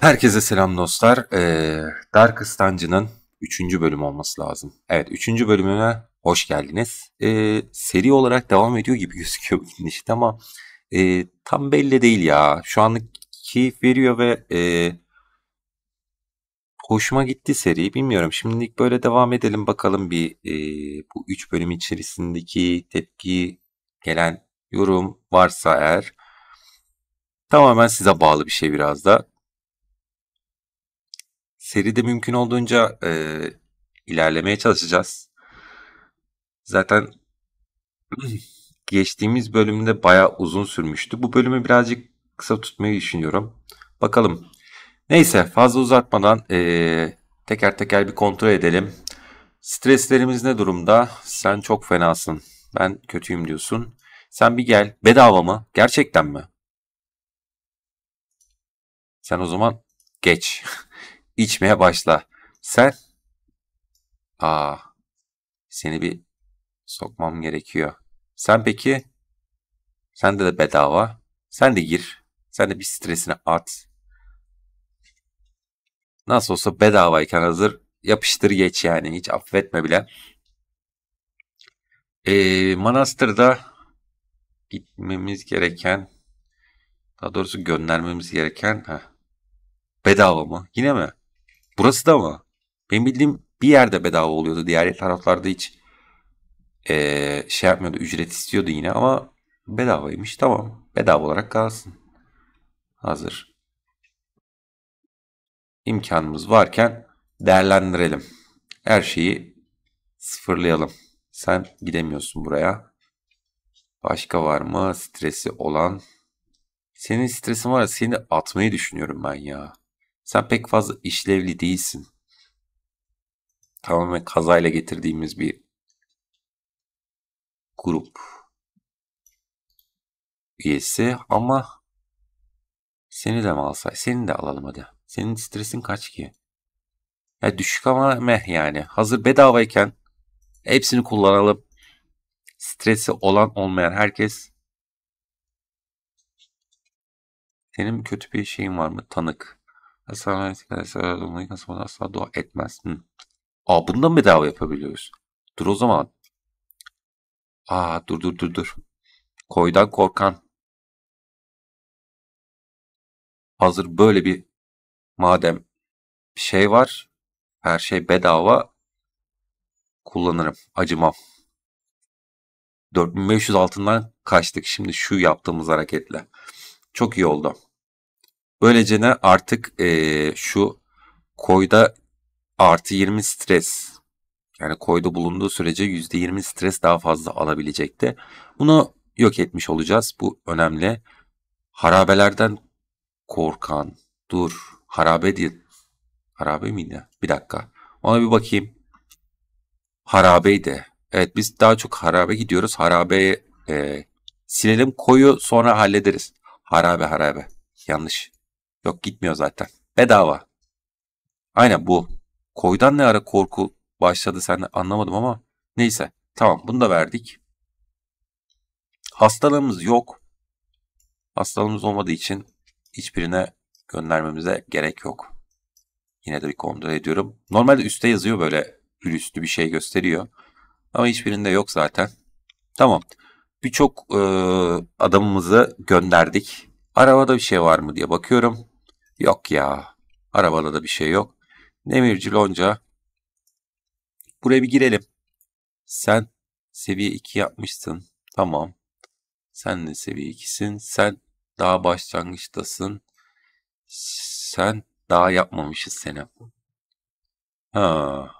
Herkese selam dostlar. Ee, Dark Estancı'nın 3. bölümü olması lazım. Evet 3. bölümüne hoş geldiniz. Ee, seri olarak devam ediyor gibi gözüküyor bu işte ama e, tam belli değil ya. Şu anlık keyif veriyor ve e, hoşuma gitti seri. Bilmiyorum şimdilik böyle devam edelim bakalım bir e, bu 3 bölüm içerisindeki tepki gelen yorum varsa eğer tamamen size bağlı bir şey biraz da seride mümkün olduğunca e, ilerlemeye çalışacağız. Zaten geçtiğimiz bölümde bayağı uzun sürmüştü. Bu bölümü birazcık kısa tutmayı düşünüyorum. Bakalım. Neyse fazla uzatmadan e, teker teker bir kontrol edelim. Streslerimiz ne durumda? Sen çok fenasın. Ben kötüyüm diyorsun. Sen bir gel. Bedava mı? Gerçekten mi? Sen o zaman geç. içmeye başla. Sen... Aa, seni bir sokmam gerekiyor. Sen peki... Sen de, de bedava. Sen de gir. Sen de bir stresini at. Nasıl olsa bedavayken hazır yapıştır geç yani. Hiç affetme bile. Ee, manastırda gitmemiz gereken daha doğrusu göndermemiz gereken heh, bedava mı? Yine mi? Burası da ama benim bildiğim bir yerde bedava oluyordu. Diğer taraflarda hiç ee, şey yapmıyordu. Ücret istiyordu yine ama bedavaymış. Tamam bedava olarak kalsın. Hazır. İmkanımız varken değerlendirelim. Her şeyi sıfırlayalım. Sen gidemiyorsun buraya. Başka var mı stresi olan? Senin stresin var ya seni atmayı düşünüyorum ben ya. Sen pek fazla işlevli değilsin. Tamamen kazayla getirdiğimiz bir grup üyesi ama seni de mi alsay? Seni de alalım hadi. Senin stresin kaç ki? Ya düşük ama meh yani. Hazır bedavayken hepsini kullanalım. Stresi olan olmayan herkes. Senin kötü bir şeyin var mı? Tanık. Selametik Aleyhisselatü olmayı kasabada asla dua etmez. Hı. Aa bunu bedava yapabiliyoruz? Dur o zaman. Aa dur dur dur dur. Koydan korkan. Hazır böyle bir madem bir şey var. Her şey bedava. Kullanırım. Acımam. 4500 altından kaçtık şimdi şu yaptığımız hareketle. Çok iyi oldu. Böylece ne artık e, şu koyda artı 20 stres yani koyda bulunduğu sürece yüzde 20 stres daha fazla alabilecekti. Bunu yok etmiş olacağız. Bu önemli. Harabelerden korkan, dur, harabe değil. Harabe miydi? Bir dakika. Ona bir bakayım. Harabeydi. Evet biz daha çok harabe gidiyoruz. Harabeye e, silelim koyu sonra hallederiz. Harabe harabe. Yanlış. Yok gitmiyor zaten. Bedava. Aynen bu. Koydan ne ara korku başladı sen de anlamadım ama neyse. Tamam bunu da verdik. Hastalığımız yok. Hastalığımız olmadığı için hiçbirine göndermemize gerek yok. Yine de bir kontrol ediyorum. Normalde üstte yazıyor böyle virüslü bir şey gösteriyor. Ama hiçbirinde yok zaten. Tamam. Birçok e, adamımızı gönderdik. Arabada bir şey var mı diye bakıyorum. Yok ya. Arabada da bir şey yok. Demirci lonca. Buraya bir girelim. Sen seviye 2 yapmışsın. Tamam. Sen de seviye 2'sin. Sen daha başlangıçtasın. Sen daha yapmamışız seni. Ha.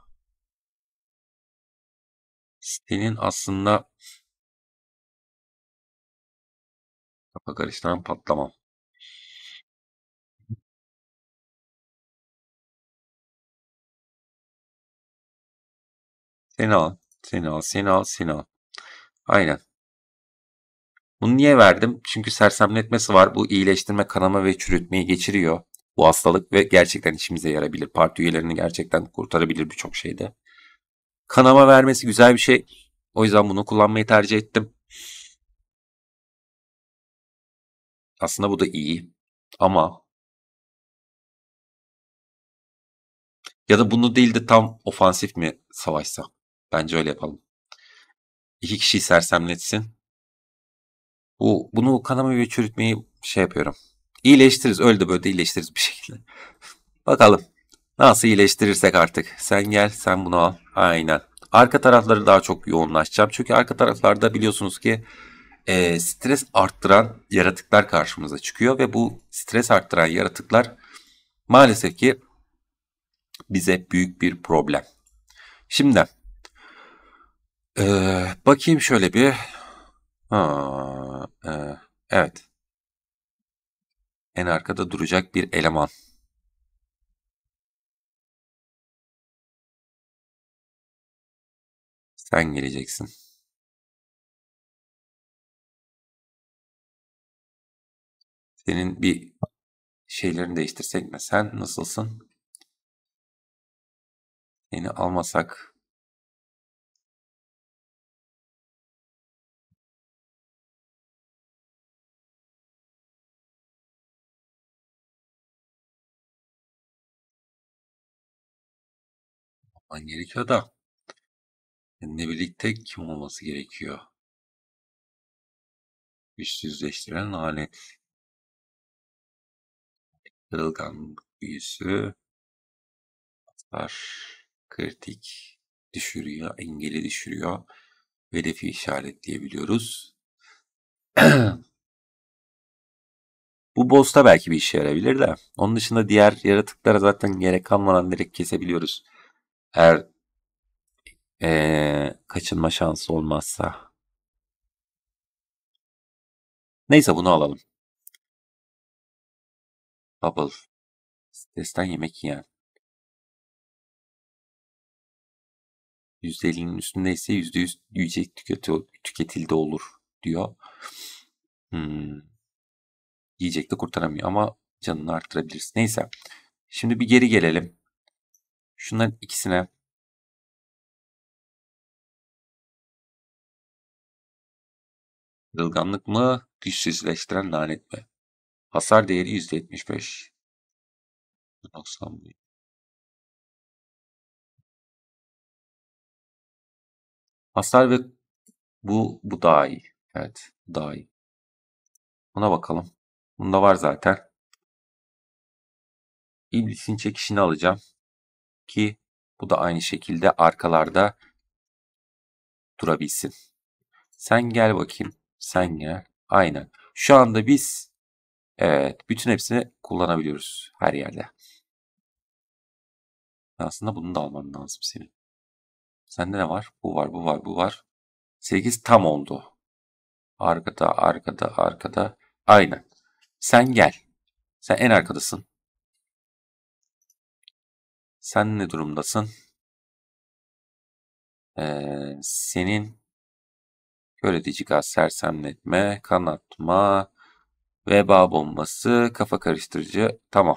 Senin aslında kafa karıştıran patlamam. Seni al. Seni al. Seni al. Seni al. Aynen. Bunu niye verdim? Çünkü sersemletmesi var. Bu iyileştirme, kanama ve çürütmeyi geçiriyor. Bu hastalık ve gerçekten işimize yarabilir. Parti üyelerini gerçekten kurtarabilir birçok şeyde. Kanama vermesi güzel bir şey. O yüzden bunu kullanmayı tercih ettim. Aslında bu da iyi. Ama ya da bunu değil de tam ofansif mi savaşsam? Bence öyle yapalım. İki kişiyi sersemletsin. Bu, bunu kanama ve çürütmeyi şey yapıyorum. İyileştiririz. öldü de böyle de iyileştiririz bir şekilde. Bakalım. Nasıl iyileştirirsek artık. Sen gel, sen bunu al. Aynen. Arka tarafları daha çok yoğunlaşacağım. Çünkü arka taraflarda biliyorsunuz ki e, stres arttıran yaratıklar karşımıza çıkıyor. Ve bu stres arttıran yaratıklar maalesef ki bize büyük bir problem. Şimdi ee, bakayım şöyle bir. Ha, e, evet. En arkada duracak bir eleman. Sen geleceksin. Senin bir şeylerini değiştirsek mi? Sen nasılsın? Seni almasak yapman gerekiyor da seninle birlikte kim olması gerekiyor? Güçsüzleştiren alet. Kırılgan büyüsü atlar kritik düşürüyor, engeli düşürüyor. Hedefi işaretleyebiliyoruz. Bu boss'ta belki bir işe yarabilir de. Onun dışında diğer yaratıklara zaten gerek kalmadan direkt kesebiliyoruz. Eğer ee, kaçınma şansı olmazsa. Neyse bunu alalım. Bubble. Stresten yemek yiyen. %50'nin üstündeyse %100 yiyecek tüketildi olur diyor. Hmm. Yiyecek de kurtaramıyor ama canını arttırabiliriz. Neyse. Şimdi bir geri gelelim. Şunların ikisine Kırılganlık mı? Güçsüzleştiren lanet mi? Hasar değeri %75. 91. Hasar ve bu bu daha iyi. Evet, bu daha iyi. Buna bakalım. Bunda var zaten. İblisin çekişini alacağım ki bu da aynı şekilde arkalarda durabilsin. Sen gel bakayım. Sen gel. Aynen. Şu anda biz evet bütün hepsini kullanabiliyoruz her yerde. Aslında bunu da alman lazım senin. Sende ne var? Bu var, bu var, bu var. 8 tam oldu. Arkada, arkada, arkada. Aynen. Sen gel. Sen en arkadasın. Sen ne durumdasın? Ee, senin köretici gaz, sersemletme, kanatma, veba bombası, kafa karıştırıcı. Tamam.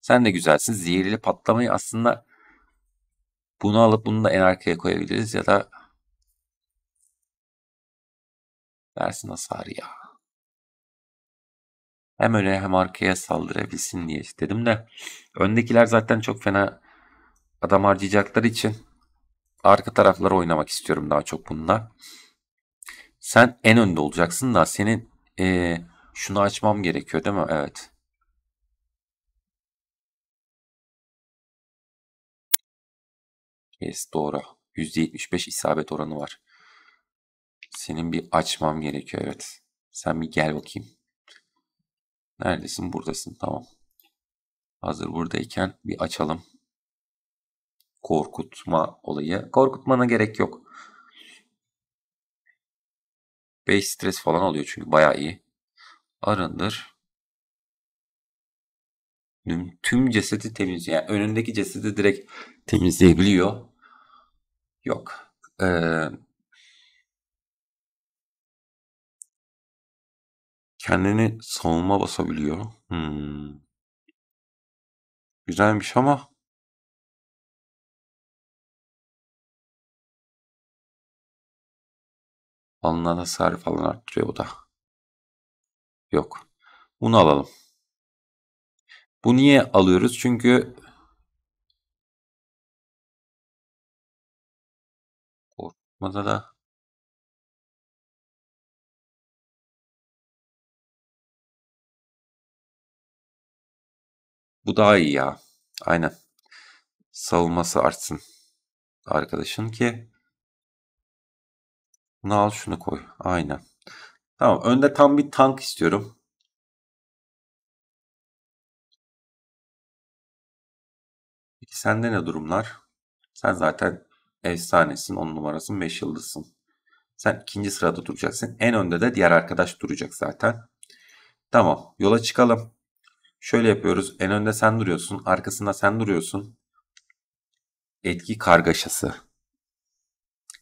Sen de güzelsin. Zehirli patlamayı aslında bunu alıp bunu da en arkaya koyabiliriz ya da versin hasarı ya. Hem öne hem arkaya saldırabilsin diye istedim de. Öndekiler zaten çok fena adam harcayacakları için arka taraflara oynamak istiyorum daha çok bununla. Sen en önde olacaksın da senin ee, şunu açmam gerekiyor değil mi? Evet. Yes doğru. %75 isabet oranı var. Senin bir açmam gerekiyor evet. Sen bir gel bakayım. Neredesin? Buradasın. Tamam. Hazır buradayken bir açalım. Korkutma olayı. Korkutmana gerek yok. 5 stres falan oluyor çünkü bayağı iyi. Arındır. Tüm, tüm cesedi temizliyor. Yani önündeki cesedi direkt temizleyebiliyor. Yok. Ee, Kendini savunma basabiliyor. Hmm. Güzelmiş ama alınan hasarı falan arttırıyor bu da. Yok. Bunu alalım. Bu niye alıyoruz? Çünkü korkmada da Bu daha iyi ya. Aynen. Savunması artsın. Arkadaşın ki. Bunu al şunu koy. Aynen. Tamam. Önde tam bir tank istiyorum. Peki sende ne durumlar? Sen zaten efsanesin. On numarasın. Beş yıldızsın. Sen ikinci sırada duracaksın. En önde de diğer arkadaş duracak zaten. Tamam. Yola çıkalım. Şöyle yapıyoruz. En önde sen duruyorsun. Arkasında sen duruyorsun. Etki kargaşası.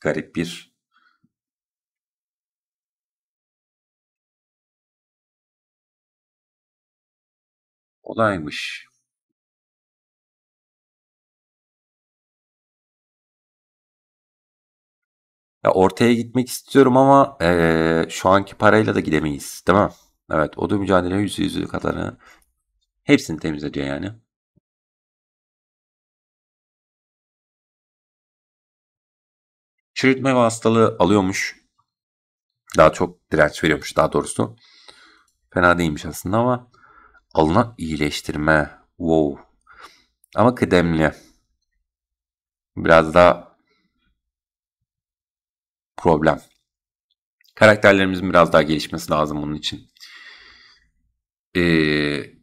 Garip bir olaymış. Ya ortaya gitmek istiyorum ama ee, şu anki parayla da gidemeyiz değil mi? Evet o da mücadele yüzü yüzü kadarı Hepsini temizle diyor yani. Çürütme hastalığı alıyormuş. Daha çok direnç veriyormuş daha doğrusu. Fena değilmiş aslında ama alınan iyileştirme. Wow. Ama kıdemli. Biraz daha problem. Karakterlerimizin biraz daha gelişmesi lazım bunun için. Ee,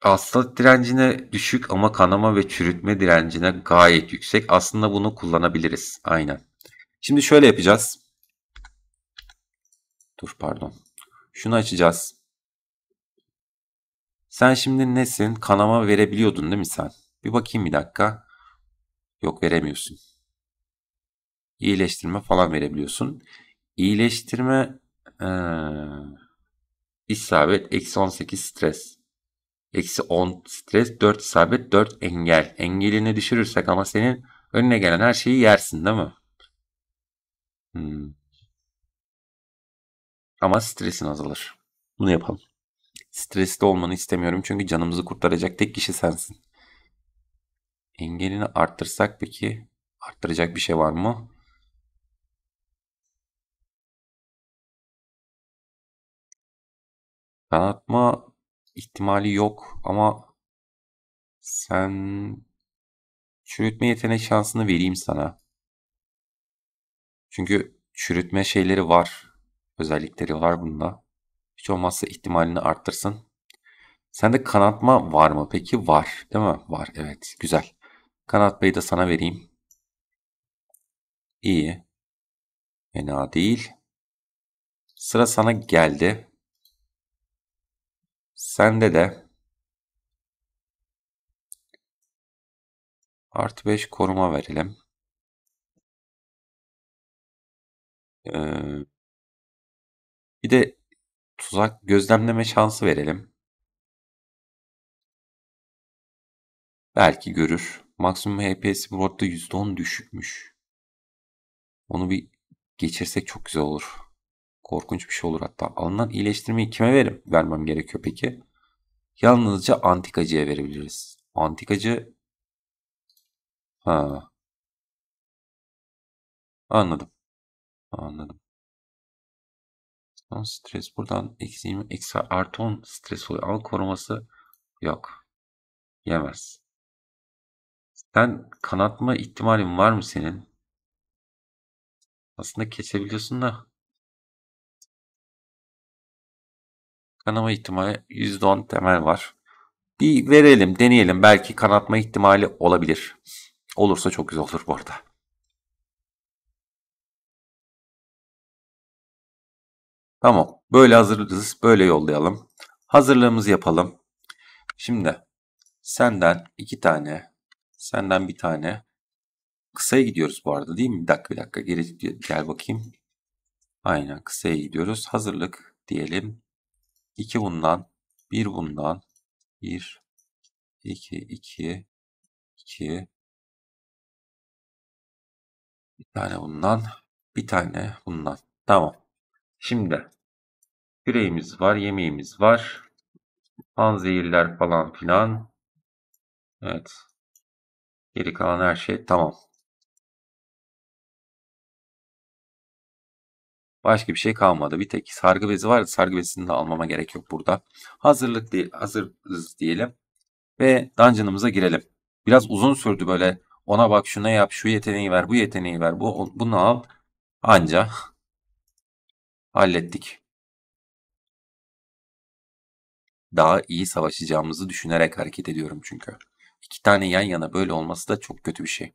Hastat direncine düşük ama kanama ve çürütme direncine gayet yüksek. Aslında bunu kullanabiliriz. Aynen. Şimdi şöyle yapacağız. Dur pardon. Şunu açacağız. Sen şimdi nesin? Kanama verebiliyordun değil mi sen? Bir bakayım bir dakika. Yok veremiyorsun. İyileştirme falan verebiliyorsun. İyileştirme ee, isabet eksi 18 stres. Eksi 10 stres, 4 sabit 4 engel. Engelini düşürürsek ama senin önüne gelen her şeyi yersin değil mi? Hmm. Ama stresin azalır. Bunu yapalım. Stresli olmanı istemiyorum çünkü canımızı kurtaracak tek kişi sensin. Engelini arttırsak peki arttıracak bir şey var mı? Kanatma ihtimali yok ama sen çürütme yetenek şansını vereyim sana. Çünkü çürütme şeyleri var. Özellikleri var bunda. Hiç olmazsa ihtimalini arttırsın. Sende kanatma var mı peki? Var değil mi? Var evet güzel. Kanat Bey'i de sana vereyim. İyi. Fena değil. Sıra sana geldi. Sende de artı 5 koruma verelim. Ee, bir de tuzak gözlemleme şansı verelim. Belki görür. Maksimum HP'si burada arada %10 düşükmüş. Onu bir geçirsek çok güzel olur. Korkunç bir şey olur hatta. Alınan iyileştirmeyi kime verim? vermem gerekiyor peki? Yalnızca antikacıya verebiliriz. Antikacı... Ha. Anladım. Anladım. Son stres buradan eksi 20 eksi artı 10 stres oluyor. Al koruması yok. Yemez. Sen kanatma ihtimalin var mı senin? Aslında kesebiliyorsun da Kanama ihtimali %10 temel var. Bir verelim, deneyelim. Belki kanatma ihtimali olabilir. Olursa çok güzel olur bu arada. Tamam. Böyle hazırız. Böyle yollayalım. Hazırlığımızı yapalım. Şimdi senden iki tane, senden bir tane. Kısaya gidiyoruz bu arada değil mi? Bir dakika bir dakika geri gel bakayım. Aynen kısaya gidiyoruz. Hazırlık diyelim. 2 bundan, 1 bundan, 1, 2, 2, 2, bir tane bundan, bir tane bundan. Tamam. Şimdi küreğimiz var, yemeğimiz var. Panzehirler falan filan. Evet. Geri kalan her şey tamam. Başka bir şey kalmadı. Bir tek sargı bezi var. Sargı bezini de almama gerek yok burada. Hazırlık değil, hazırız diyelim. Ve dungeon'ımıza girelim. Biraz uzun sürdü böyle. Ona bak şuna yap, şu yeteneği ver, bu yeteneği ver, bu, bunu al. Anca hallettik. Daha iyi savaşacağımızı düşünerek hareket ediyorum çünkü. İki tane yan yana böyle olması da çok kötü bir şey.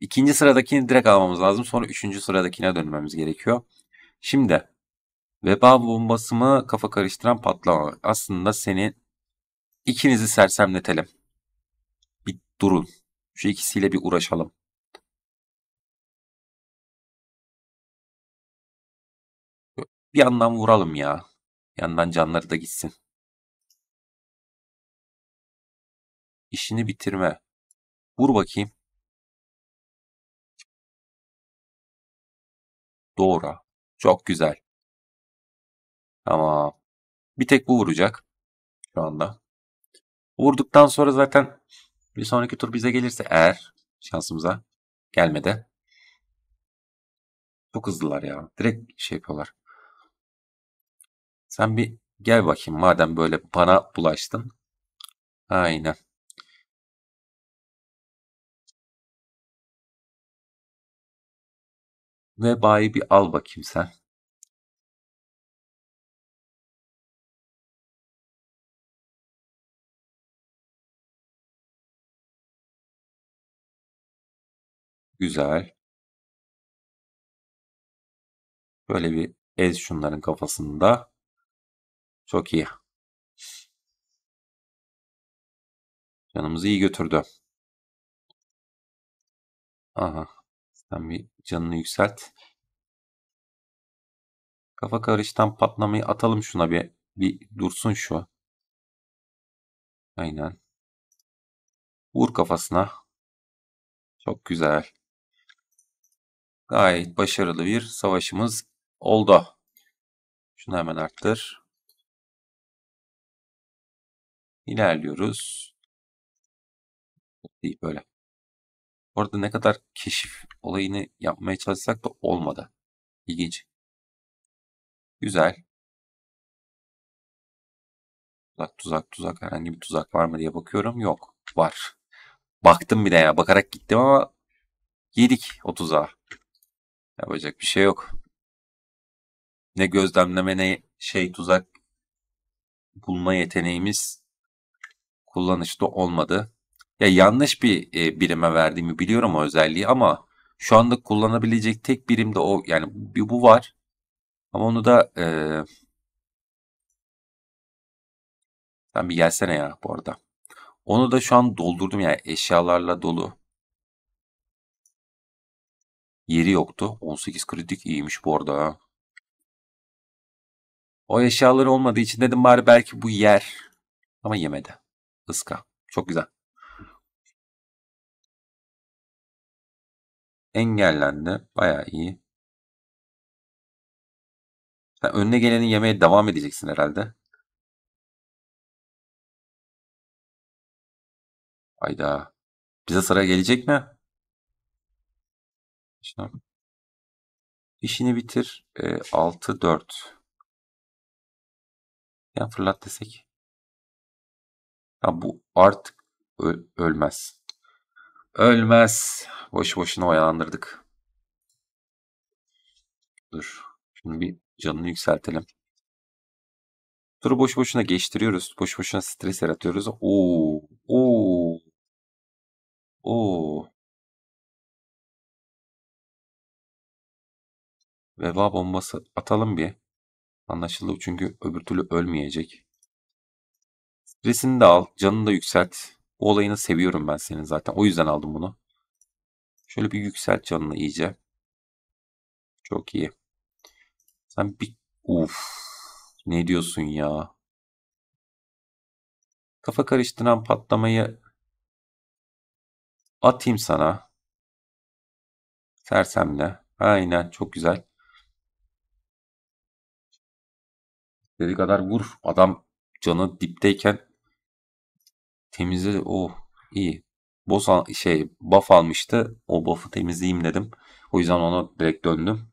İkinci sıradakini direkt almamız lazım. Sonra üçüncü sıradakine dönmemiz gerekiyor. Şimdi veba bombası mı kafa karıştıran patlama mı? Aslında seni ikinizi sersemletelim. Bir durun. Şu ikisiyle bir uğraşalım. Bir yandan vuralım ya. Yandan canları da gitsin. İşini bitirme. Vur bakayım. Doğru. Çok güzel. Ama bir tek bu vuracak şu anda. Vurduktan sonra zaten bir sonraki tur bize gelirse eğer şansımıza gelmedi. Çok hızlılar ya. Direkt şey yapıyorlar. Sen bir gel bakayım madem böyle bana bulaştın. Aynen. Ve bayi bir al bakayım sen. Güzel. Böyle bir ez şunların kafasında. Çok iyi. Canımızı iyi götürdü. Aha. Sen bir canını yükselt. Kafa karıştan patlamayı atalım şuna bir. Bir dursun şu. Aynen. Vur kafasına. Çok güzel. Gayet başarılı bir savaşımız oldu. Şunu hemen arttır. İlerliyoruz. Değil böyle. Orada ne kadar keşif olayını yapmaya çalışsak da olmadı. İlginç. Güzel. Tuzak tuzak tuzak herhangi bir tuzak var mı diye bakıyorum. Yok. Var. Baktım bir de ya. Bakarak gittim ama yedik o tuzağı. Yapacak bir şey yok. Ne gözlemleme ne şey tuzak bulma yeteneğimiz kullanışta olmadı. Ya yanlış bir e, birime verdiğimi biliyorum o özelliği ama şu anda kullanabilecek tek birim de o yani bir bu var. Ama onu da e, sen bir gelsene ya bu arada. Onu da şu an doldurdum yani eşyalarla dolu. Yeri yoktu. 18 kritik iyiymiş bu arada O eşyaları olmadığı için dedim bari belki bu yer. Ama yemedi. Iska. Çok güzel. Engellendi. baya iyi. Sen önüne geleni yemeye devam edeceksin herhalde. Hayda. Bize sıra gelecek mi? İşte. İşini bitir. E, ee, 6-4. Yani fırlat desek. Ya bu artık öl ölmez. Ölmez. Boş boşuna oyalandırdık. Dur. Şimdi bir canını yükseltelim. Turu boş boşuna geçtiriyoruz. Boş boşuna stres yaratıyoruz. Oo. Oo. Oo. Veba bombası atalım bir. Anlaşıldı çünkü öbür türlü ölmeyecek. Stresini de al, canını da yükselt. O olayını seviyorum ben senin zaten. O yüzden aldım bunu. Şöyle bir yükselt canını iyice. Çok iyi. Sen bir... Uf. Ne diyorsun ya? Kafa karıştıran patlamayı atayım sana. Sersemle. Aynen çok güzel. Dedi kadar vur. Adam canı dipteyken Temizle o oh, iyi. Boz al, şey buff almıştı. O buff'ı temizleyeyim dedim. O yüzden ona direkt döndüm.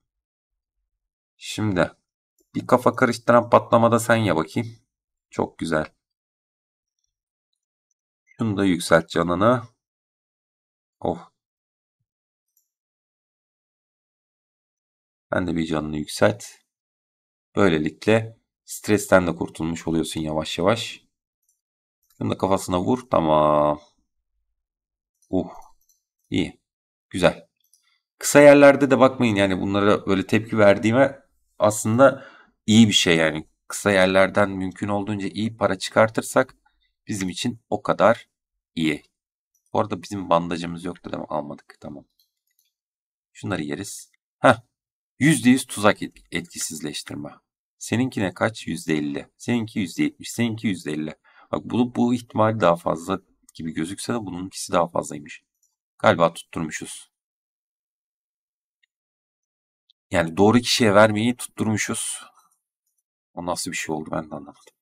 Şimdi bir kafa karıştıran patlamada sen ya bakayım. Çok güzel. Şunu da yükselt canına. Oh. Ben de bir canını yükselt. Böylelikle stresten de kurtulmuş oluyorsun yavaş yavaş. Tıkım da kafasına vur. Tamam. Uh. İyi. Güzel. Kısa yerlerde de bakmayın yani bunlara böyle tepki verdiğime aslında iyi bir şey yani. Kısa yerlerden mümkün olduğunca iyi para çıkartırsak bizim için o kadar iyi. Bu arada bizim bandajımız yoktu değil mi? Almadık. Tamam. Şunları yeriz. Heh. %100 tuzak etkisizleştirme. Seninkine kaç? %50. Seninki %70. Seninki %50. Bak bu, bu ihtimal daha fazla gibi gözükse de bunun ikisi daha fazlaymış. Galiba tutturmuşuz. Yani doğru kişiye vermeyi tutturmuşuz. O nasıl bir şey oldu ben de anlamadım.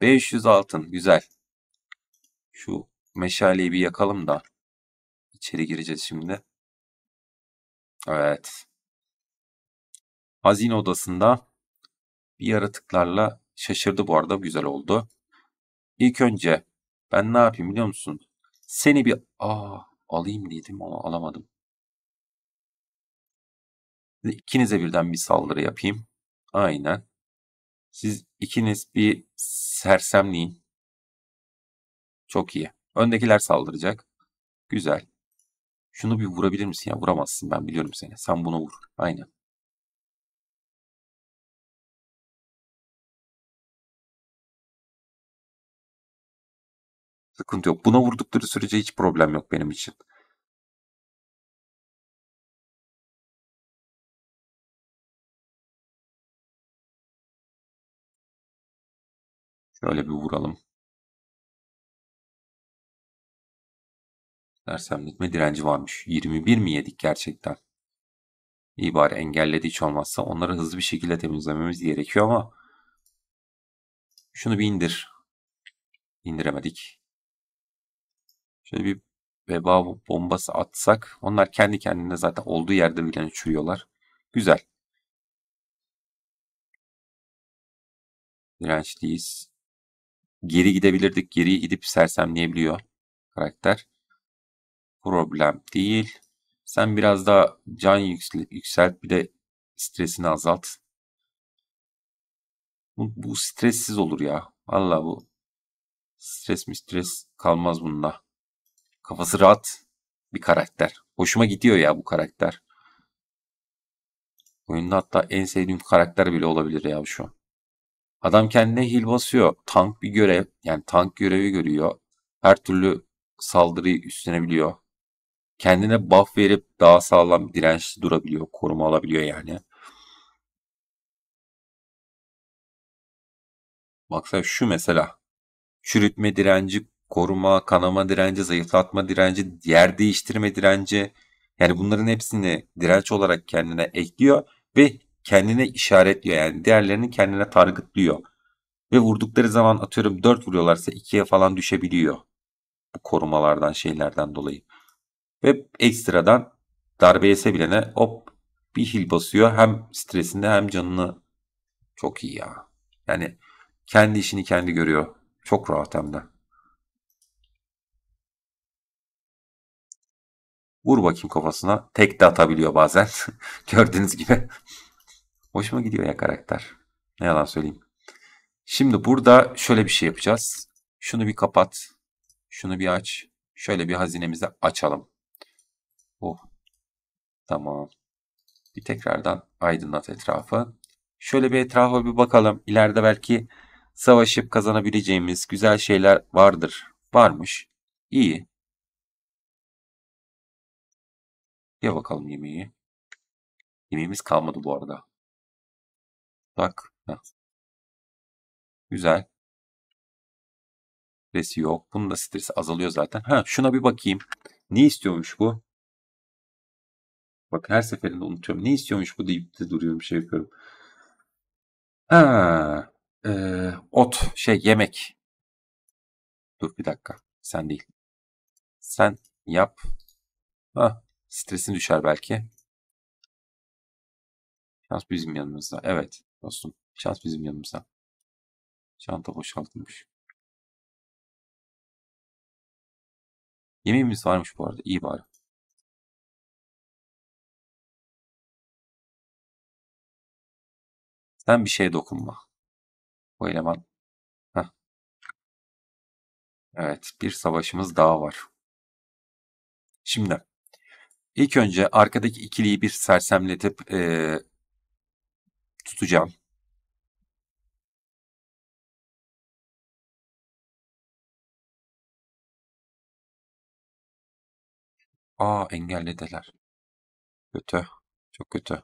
500 altın güzel. Şu meşaleyi bir yakalım da içeri gireceğiz şimdi. Evet. Hazine odasında bir yaratıklarla şaşırdı bu arada güzel oldu. İlk önce ben ne yapayım biliyor musun? Seni bir aa alayım dedim ama alamadım. İkinize birden bir saldırı yapayım. Aynen. Siz ikiniz bir sersemleyin. Çok iyi. Öndekiler saldıracak. Güzel. Şunu bir vurabilir misin ya? Vuramazsın ben biliyorum seni. Sen bunu vur. Aynen. Sıkıntı yok. Buna vurdukları sürece hiç problem yok benim için. Şöyle bir vuralım. Sersemletme direnci varmış. 21 mi yedik gerçekten? İyi bari engelledi hiç olmazsa. Onları hızlı bir şekilde temizlememiz gerekiyor ama şunu bir indir. İndiremedik. Şöyle bir veba bombası atsak. Onlar kendi kendine zaten olduğu yerde bile çürüyorlar. Güzel. Dirençliyiz. Geri gidebilirdik. Geri gidip sersemleyebiliyor karakter. Problem değil. Sen biraz daha can yükselt bir de stresini azalt. Bu, bu stressiz olur ya. Valla bu stres mi stres kalmaz bunda. Kafası rahat bir karakter. Hoşuma gidiyor ya bu karakter. Oyunda hatta en sevdiğim karakter bile olabilir ya şu an. Adam kendine hil basıyor. Tank bir görev yani tank görevi görüyor. Her türlü saldırıyı üstlenebiliyor. Kendine buff verip daha sağlam dirençli durabiliyor. Koruma alabiliyor yani. Baksana şu mesela. Çürütme direnci koruma, kanama direnci, zayıflatma direnci, yer değiştirme direnci. Yani bunların hepsini direnç olarak kendine ekliyor ve kendine işaretliyor. Yani diğerlerini kendine targıtlıyor. Ve vurdukları zaman atıyorum 4 vuruyorlarsa 2'ye falan düşebiliyor. Bu korumalardan şeylerden dolayı. Ve ekstradan darbe yese bilene hop bir hil basıyor. Hem stresinde hem canını çok iyi ya. Yani kendi işini kendi görüyor. Çok rahat hem de. Vur bakayım kafasına. Tek de atabiliyor bazen. Gördüğünüz gibi. Hoşuma gidiyor ya karakter. Ne yalan söyleyeyim. Şimdi burada şöyle bir şey yapacağız. Şunu bir kapat. Şunu bir aç. Şöyle bir hazinemizi açalım. Oh. Tamam. Bir tekrardan aydınlat etrafı. Şöyle bir etrafa bir bakalım. İleride belki savaşıp kazanabileceğimiz güzel şeyler vardır. Varmış. İyi. Ye bakalım yemeği. Yemeğimiz kalmadı bu arada. Bak. Heh. Güzel. Stresi yok. Bunun da stresi azalıyor zaten. Ha şuna bir bakayım. Ne istiyormuş bu? Bak her seferinde unutuyorum. Ne istiyormuş bu deyip de duruyorum şey yapıyorum. Ha, e, ot şey yemek. Dur bir dakika. Sen değil. Sen yap. Ha, Stresin düşer belki. Şans bizim yanımızda. Evet dostum. Şans bizim yanımızda. Çanta boşaltılmış. Yemeğimiz varmış bu arada. İyi bari. Sen bir şeye dokunma. Bu eleman. Heh. Evet. Bir savaşımız daha var. Şimdi İlk önce arkadaki ikiliyi bir sersemletip e, tutacağım. Aa engellediler. Kötü. Çok kötü.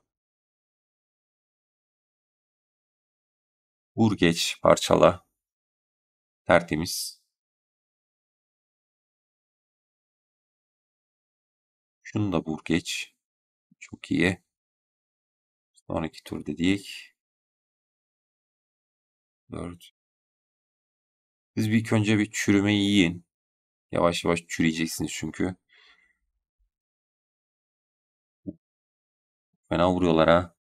Vur geç, parçala. Tertemiz. Şunu da vur geç. Çok iyi. Sonraki tur dedik. 4. Siz bir ilk önce bir çürümeyi yiyin. Yavaş yavaş çürüyeceksiniz çünkü. Fena vuruyorlar ha.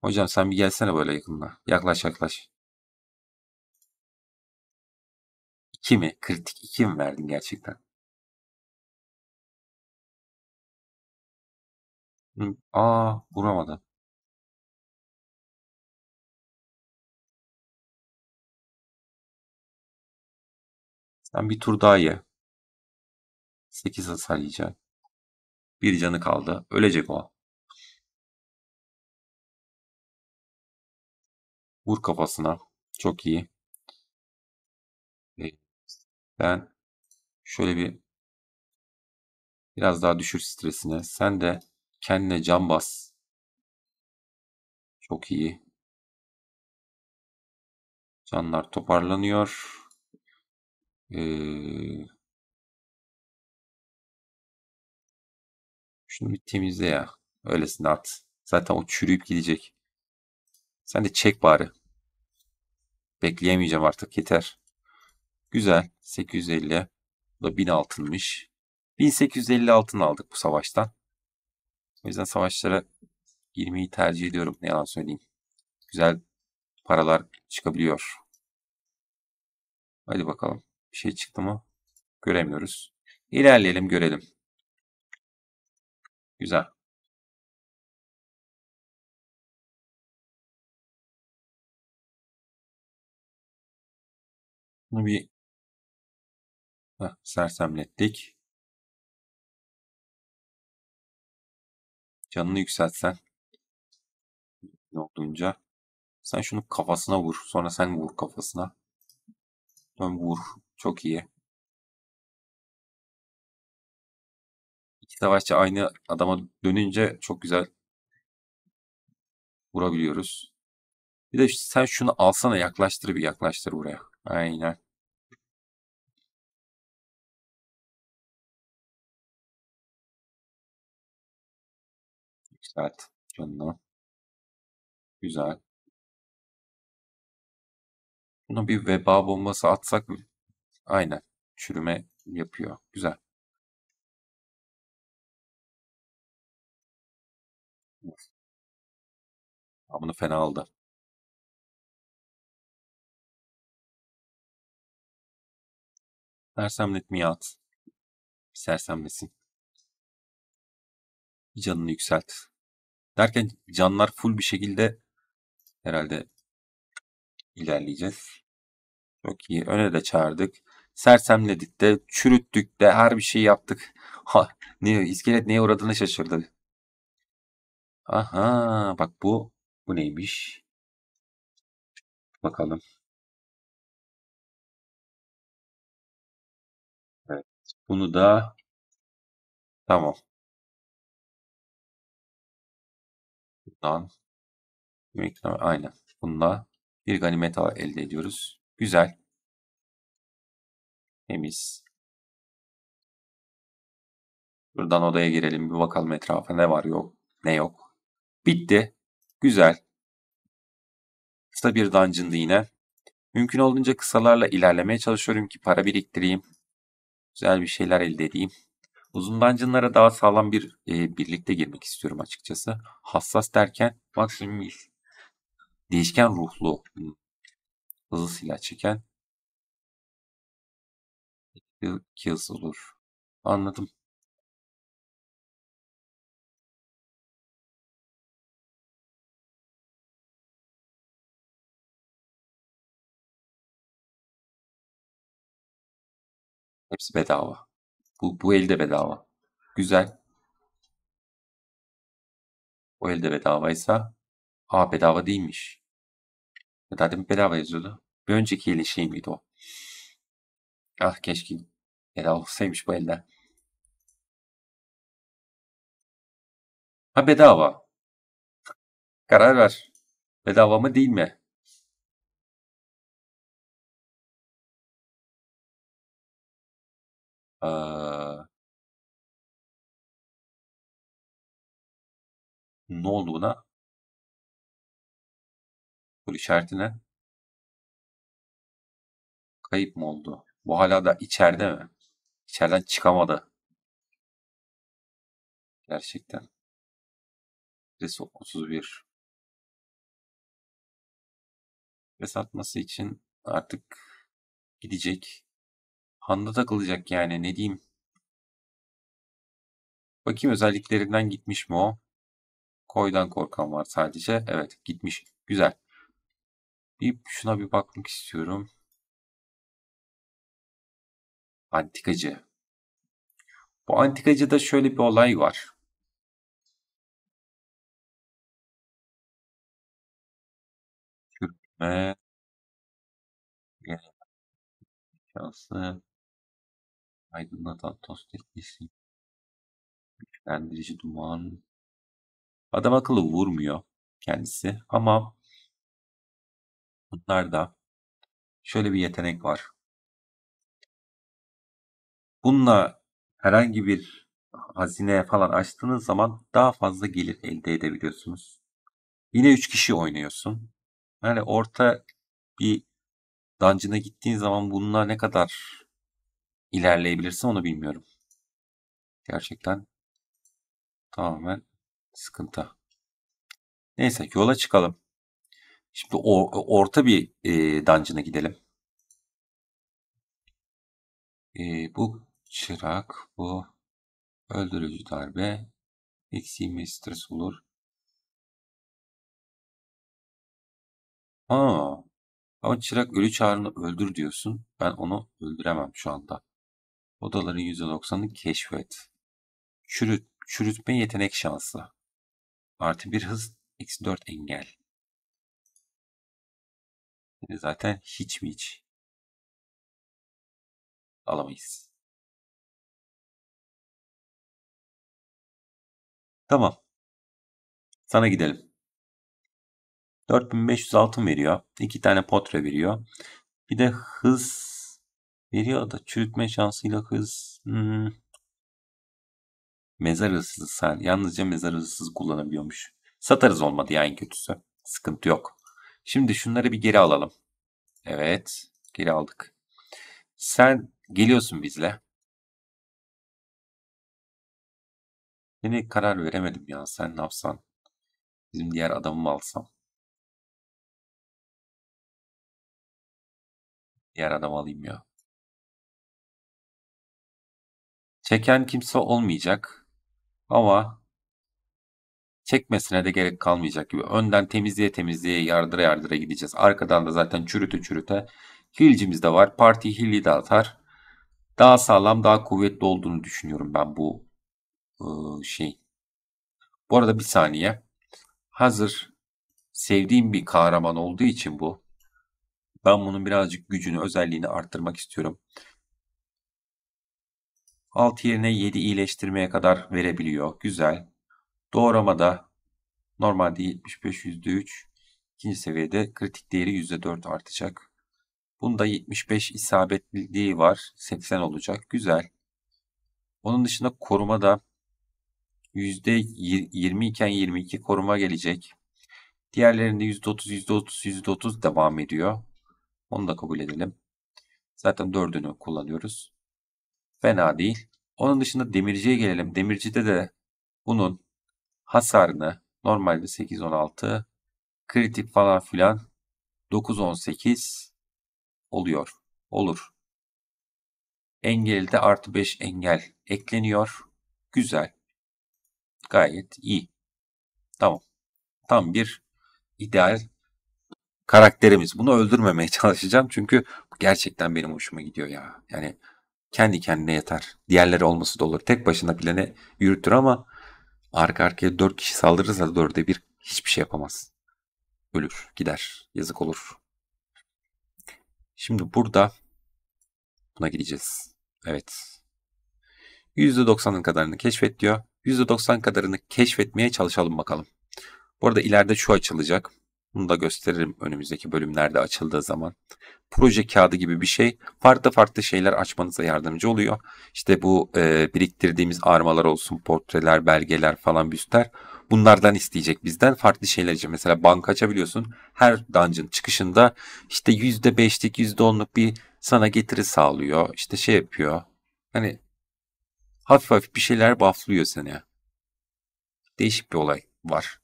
Hocam sen bir gelsene böyle yakınına. Yaklaş yaklaş. 2 mi? Kritik 2 mi verdin gerçekten? Aa vuramadı. Sen bir tur daha ye. 8 hasar yiyecek. Bir canı kaldı. Ölecek o. Vur kafasına. Çok iyi. Ben şöyle bir biraz daha düşür stresine. Sen de kendine can bas. Çok iyi. Canlar toparlanıyor. Ee, şunu bir temizle ya. Öylesine at. Zaten o çürüyüp gidecek. Sen de çek bari. Bekleyemeyeceğim artık yeter. Güzel. 850. Bu da 1000 altınmış. 1850 altın aldık bu savaştan. O yüzden savaşlara girmeyi tercih ediyorum. Ne yalan söyleyeyim. Güzel paralar çıkabiliyor. Hadi bakalım. Bir şey çıktı mı? Göremiyoruz. İlerleyelim görelim. Güzel. Bunu bir Heh, sersemlettik. Canını yükseltsen. Ne olduğunca. Sen şunu kafasına vur. Sonra sen vur kafasına. Dön vur. Çok iyi. İki savaşçı aynı adama dönünce çok güzel vurabiliyoruz. Bir de sen şunu alsana yaklaştır bir yaklaştır buraya. Aynen. Evet canına Güzel. Buna bir veba bombası atsak mı? aynen çürüme yapıyor. Güzel. Ama bunu fena aldı. Sersemletmeyi at. sersemlesin. Canını yükselt. Derken canlar full bir şekilde herhalde ilerleyeceğiz. Çok iyi. Öne de çağırdık. Sersemledik de, çürüttük de, her bir şey yaptık. Ha, ne, iskelet neye uğradığını şaşırdı. Aha, bak bu, bu neymiş? Bakalım. Evet, bunu da tamam. Bundan aynen. Bununla bir ganimet ağı elde ediyoruz. Güzel. Temiz. Buradan odaya girelim. Bir bakalım etrafa ne var yok ne yok. Bitti. Güzel. Kısa bir dungeon'dı yine. Mümkün olduğunca kısalarla ilerlemeye çalışıyorum ki para biriktireyim. Güzel bir şeyler elde edeyim. Uzun dungeonlara daha sağlam bir e, birlikte girmek istiyorum açıkçası. Hassas derken maksimum bir değişken ruhlu hmm, hızlı silah çeken kills olur. Anladım. Hepsi bedava. Bu, bu elde bedava. Güzel. O elde bedavaysa A bedava değilmiş. Ya bedava yazıyordu. Bir önceki eli şey miydi o? Ah keşke. bedava olsaymış bu elde. Ha bedava. Karar ver. Bedava mı değil mi? Ee, ne oldu buna? Soru işareti Kayıp mı oldu? Bu hala da içeride mi? İçeriden çıkamadı. Gerçekten. Res 31. ve satması için artık gidecek. Handa takılacak yani ne diyeyim. Bakayım özelliklerinden gitmiş mi o? Koydan korkan var sadece. Evet gitmiş. Güzel. Bir şuna bir bakmak istiyorum. Antikacı. Bu antikacıda şöyle bir olay var. Kürtme. Şansı. Aydınlatan tost etkisi. Güçlendirici duman. Adam akıllı vurmuyor kendisi ama bunlarda şöyle bir yetenek var. Bununla herhangi bir hazine falan açtığınız zaman daha fazla gelir elde edebiliyorsunuz. Yine 3 kişi oynuyorsun. Yani orta bir dancına gittiğin zaman bununla ne kadar ilerleyebilirsin onu bilmiyorum. Gerçekten tamamen Sıkıntı. Neyse yola çıkalım. Şimdi o, orta bir e, dungeon'a gidelim. E, bu çırak, bu öldürücü darbe, eksiğime stres olur. Aa, ama çırak ölü çağrını öldür diyorsun. Ben onu öldüremem şu anda. Odaların %90'ını keşfet. Çürüt, çürütme yetenek şansı. Artı bir hız eksi 4 engel. Yani zaten hiç mi hiç alamayız. Tamam. Sana gidelim. 4500 altın veriyor. 2 tane potre veriyor. Bir de hız veriyor da çürütme şansıyla hız. Hmm. Mezar ısısı ha, yalnızca mezar ısısı kullanabiliyormuş. Satarız olmadı ya en kötüsü. Sıkıntı yok. Şimdi şunları bir geri alalım. Evet geri aldık. Sen geliyorsun bizle. Yine karar veremedim ya sen ne yapsan. Bizim diğer adamımı alsam. Diğer adamı alayım ya. Çeken kimse olmayacak. Ama çekmesine de gerek kalmayacak gibi. Önden temizliğe temizliğe yardıra yardıra gideceğiz. Arkadan da zaten çürüte çürüte. Hilcimiz de var. Parti hili de atar. Daha sağlam daha kuvvetli olduğunu düşünüyorum ben bu ıı, şey. Bu arada bir saniye. Hazır sevdiğim bir kahraman olduğu için bu. Ben bunun birazcık gücünü, özelliğini arttırmak istiyorum. 6 yerine 7 iyileştirmeye kadar verebiliyor. Güzel. Doğramada normalde 75 %3 ikinci seviyede kritik değeri %4 artacak. Bunda 75 isabetliliği var. 80 olacak. Güzel. Onun dışında koruma da %20 iken 22 koruma gelecek. Diğerlerinde %30, %30, %30 devam ediyor. Onu da kabul edelim. Zaten dördünü kullanıyoruz. Fena değil. Onun dışında demirciye gelelim. Demircide de bunun hasarını normalde 8-16 kritik falan filan 9-18 oluyor. Olur. Engelde artı 5 engel ekleniyor. Güzel. Gayet iyi. Tamam. Tam bir ideal karakterimiz. Bunu öldürmemeye çalışacağım çünkü gerçekten benim hoşuma gidiyor ya. Yani kendi kendine yeter. Diğerleri olması da olur. Tek başına planı yürütür ama arka arkaya 4 kişi saldırırsa 4'e bir hiçbir şey yapamaz. Ölür, gider, yazık olur. Şimdi burada buna gideceğiz. Evet. %90'ın kadarını keşfet diyor. %90 kadarını keşfetmeye çalışalım bakalım. Bu arada ileride şu açılacak. Bunu da gösteririm önümüzdeki bölümlerde açıldığı zaman. Proje kağıdı gibi bir şey farklı farklı şeyler açmanıza yardımcı oluyor. İşte bu e, biriktirdiğimiz armalar olsun, portreler, belgeler falan büstler. Bunlardan isteyecek bizden farklı şeyler için. Mesela banka açabiliyorsun. Her dungeon çıkışında işte %5'lik %10'luk bir sana getiri sağlıyor. İşte şey yapıyor. Hani hafif hafif bir şeyler buffluyor seni. Değişik bir olay var.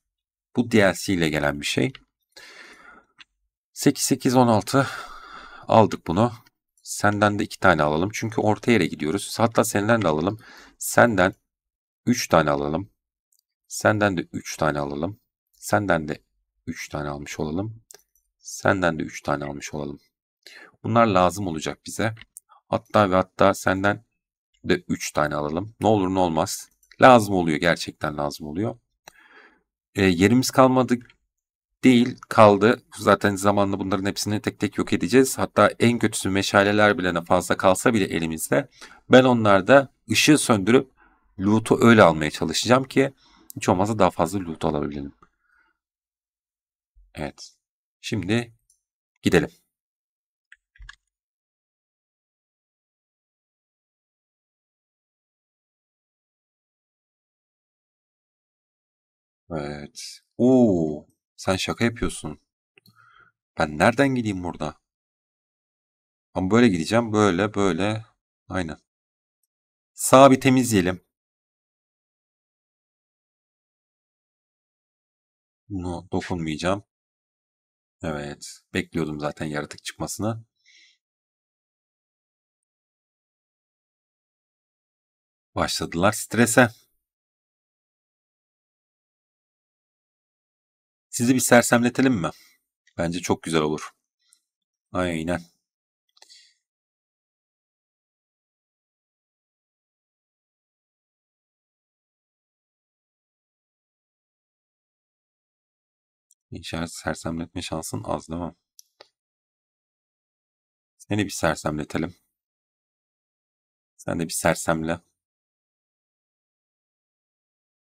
Bu DLC ile gelen bir şey. 8-8-16 aldık bunu. Senden de 2 tane alalım. Çünkü orta yere gidiyoruz. Hatta senden de alalım. Senden 3 tane alalım. Senden de 3 tane alalım. Senden de 3 tane almış olalım. Senden de 3 tane almış olalım. Bunlar lazım olacak bize. Hatta ve hatta senden de 3 tane alalım. Ne olur ne olmaz. Lazım oluyor. Gerçekten lazım oluyor. E, yerimiz kalmadı değil kaldı. Zaten zamanla bunların hepsini tek tek yok edeceğiz. Hatta en kötüsü meşaleler bile ne fazla kalsa bile elimizde. Ben onlarda ışığı söndürüp loot'u öyle almaya çalışacağım ki hiç olmazsa daha fazla loot alabilirim. Evet. Şimdi gidelim. Evet. Oo, sen şaka yapıyorsun. Ben nereden gideyim burada? Ama böyle gideceğim. Böyle böyle. Aynen. Sağ bir temizleyelim. Bunu dokunmayacağım. Evet. Bekliyordum zaten yaratık çıkmasını. Başladılar strese. Sizi bir sersemletelim mi? Bence çok güzel olur. Aynen. İnşaat sersemletme şansın az değil mi? Seni bir sersemletelim. Sen de bir sersemle.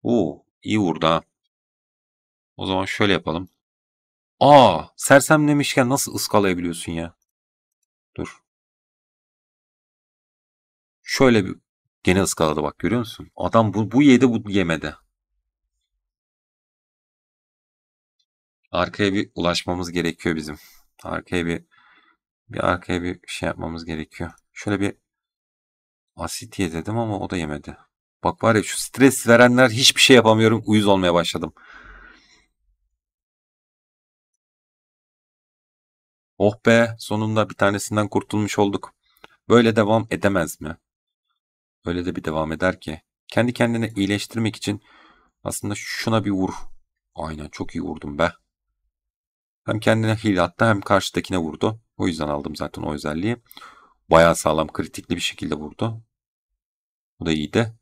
Oo, iyi vurdu ha. O zaman şöyle yapalım. Aa, demişken nasıl ıskalayabiliyorsun ya? Dur. Şöyle bir gene ıskaladı bak görüyor musun? Adam bu, bu yedi bu yemedi. Arkaya bir ulaşmamız gerekiyor bizim. Arkaya bir bir arkaya bir şey yapmamız gerekiyor. Şöyle bir asit ye dedim ama o da yemedi. Bak var ya şu stres verenler hiçbir şey yapamıyorum. Uyuz olmaya başladım. Oh be sonunda bir tanesinden kurtulmuş olduk. Böyle devam edemez mi? Öyle de bir devam eder ki. Kendi kendine iyileştirmek için aslında şuna bir vur. Aynen çok iyi vurdum be. Hem kendine hile attı hem karşıdakine vurdu. O yüzden aldım zaten o özelliği. Baya sağlam kritikli bir şekilde vurdu. Bu da iyiydi.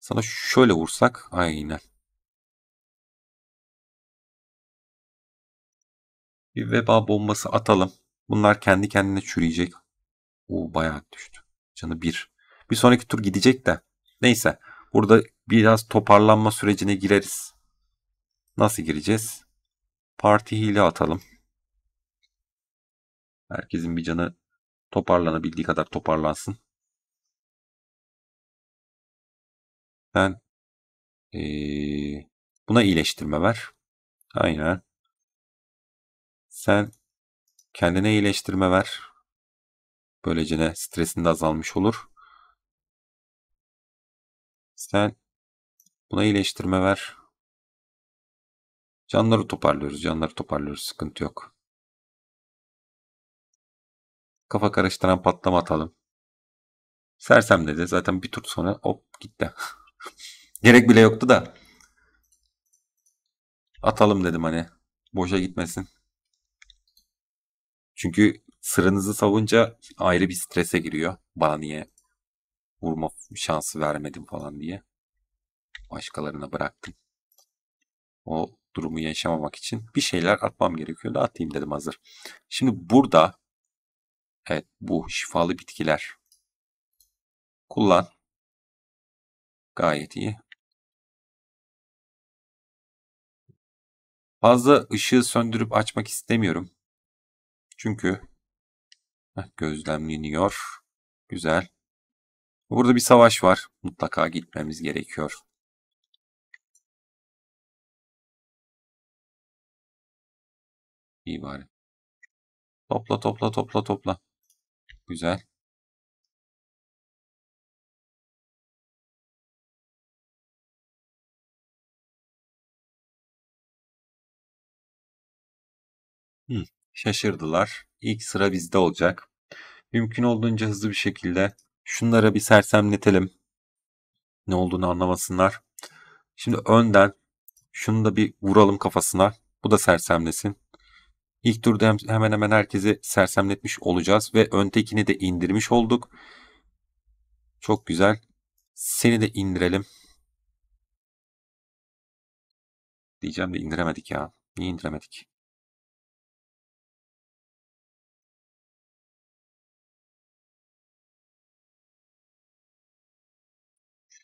Sana şöyle vursak aynen. Bir veba bombası atalım. Bunlar kendi kendine çürüyecek. O bayağı düştü. Canı bir. Bir sonraki tur gidecek de. Neyse. Burada biraz toparlanma sürecine gireriz. Nasıl gireceğiz? Parti hile atalım. Herkesin bir canı toparlanabildiği kadar toparlansın. Ben ee, buna iyileştirme ver. Aynen. Sen kendine iyileştirme ver. Böylece ne stresin de azalmış olur. Sen buna iyileştirme ver. Canları toparlıyoruz, canları toparlıyoruz. Sıkıntı yok. Kafa karıştıran patlama atalım. Sersem dedi. Zaten bir tur sonra hop gitti. Gerek bile yoktu da. Atalım dedim hani. Boşa gitmesin. Çünkü sırrınızı savunca ayrı bir strese giriyor. Bana niye vurma şansı vermedim falan diye. Başkalarına bıraktım. O durumu yaşamamak için bir şeyler atmam gerekiyordu. Atayım dedim hazır. Şimdi burada evet bu şifalı bitkiler kullan. Gayet iyi. Fazla ışığı söndürüp açmak istemiyorum. Çünkü heh, gözlemleniyor. Güzel. Burada bir savaş var. Mutlaka gitmemiz gerekiyor. İyi bari. Topla topla topla topla. Güzel. Hmm şaşırdılar. İlk sıra bizde olacak. Mümkün olduğunca hızlı bir şekilde şunlara bir sersemletelim. Ne olduğunu anlamasınlar. Şimdi önden şunu da bir vuralım kafasına. Bu da sersemlesin. İlk turda hemen hemen herkesi sersemletmiş olacağız ve öntekini de indirmiş olduk. Çok güzel. Seni de indirelim. Diyeceğim de indiremedik ya. Niye indiremedik?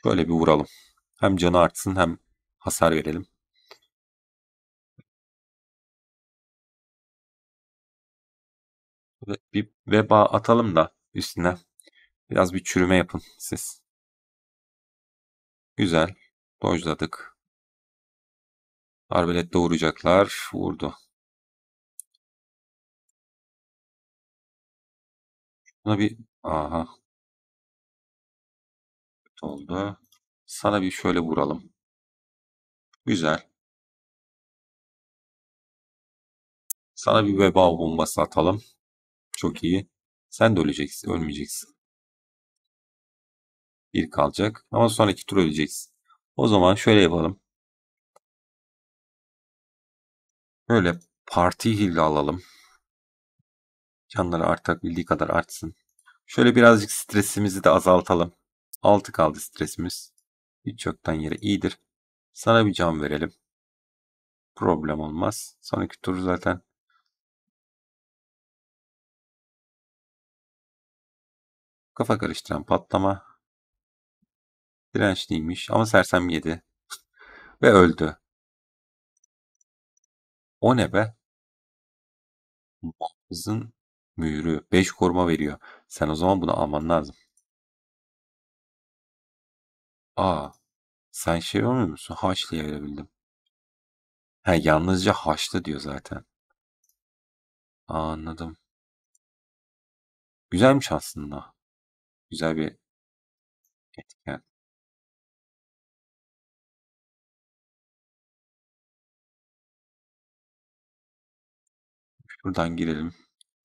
Böyle bir vuralım. Hem canı artsın hem hasar verelim. Bir veba atalım da üstüne. Biraz bir çürüme yapın siz. Güzel. Dojladık. Arbelet vuracaklar. Vurdu. Buna bir... Aha oldu. Sana bir şöyle vuralım. Güzel. Sana bir veba bombası atalım. Çok iyi. Sen de öleceksin, ölmeyeceksin. Bir kalacak ama sonraki tur öleceksin. O zaman şöyle yapalım. Böyle parti hile alalım. Canları bildiği kadar artsın. Şöyle birazcık stresimizi de azaltalım. 6 kaldı stresimiz. Hiç yoktan yere iyidir. Sana bir cam verelim. Problem olmaz. Sonraki tur zaten Kafa karıştıran patlama. Dirençliymiş ama sersem yedi. Ve öldü. O ne be? Muhafızın mühürü 5 koruma veriyor. Sen o zaman bunu alman lazım. Aa, sen şey olmuyor musun? Haçlı'ya verebildim. Ha, yalnızca Haçlı diyor zaten. Aa, anladım. Güzelmiş aslında. Güzel bir etken. Buradan girelim.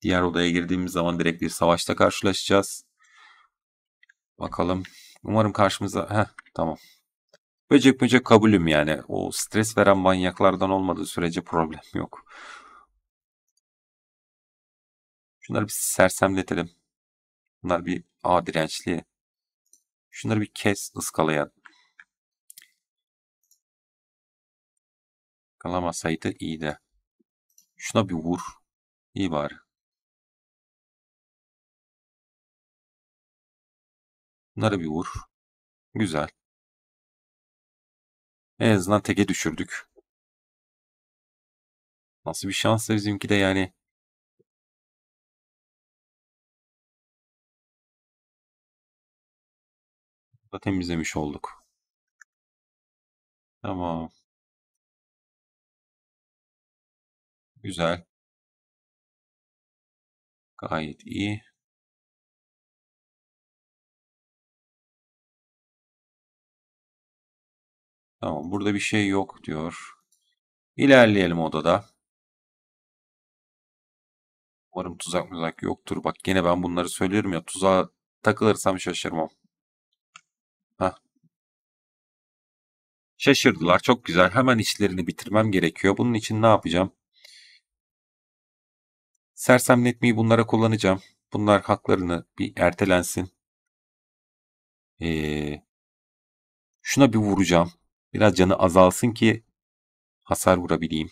Diğer odaya girdiğimiz zaman direkt bir savaşta karşılaşacağız. Bakalım. Umarım karşımıza... Heh, tamam. Böcek böcek kabulüm yani. O stres veren manyaklardan olmadığı sürece problem yok. Şunları bir sersemletelim. Bunlar bir A dirençli. Şunları bir kes ıskalayalım. Kalamasaydı iyi de. Şuna bir vur. İyi bari. Bunlara bir vur. Güzel. En azından teke düşürdük. Nasıl bir şansla bizimki de yani. Da temizlemiş olduk. Tamam. Güzel. Gayet iyi. Tamam burada bir şey yok diyor. İlerleyelim odada. Umarım tuzak muzak yoktur. Bak gene ben bunları söylüyorum ya tuzağa takılırsam şaşırmam. Heh. Şaşırdılar çok güzel. Hemen işlerini bitirmem gerekiyor. Bunun için ne yapacağım? Sersemletmeyi bunlara kullanacağım. Bunlar haklarını bir ertelensin. Ee, şuna bir vuracağım. Biraz canı azalsın ki hasar vurabileyim.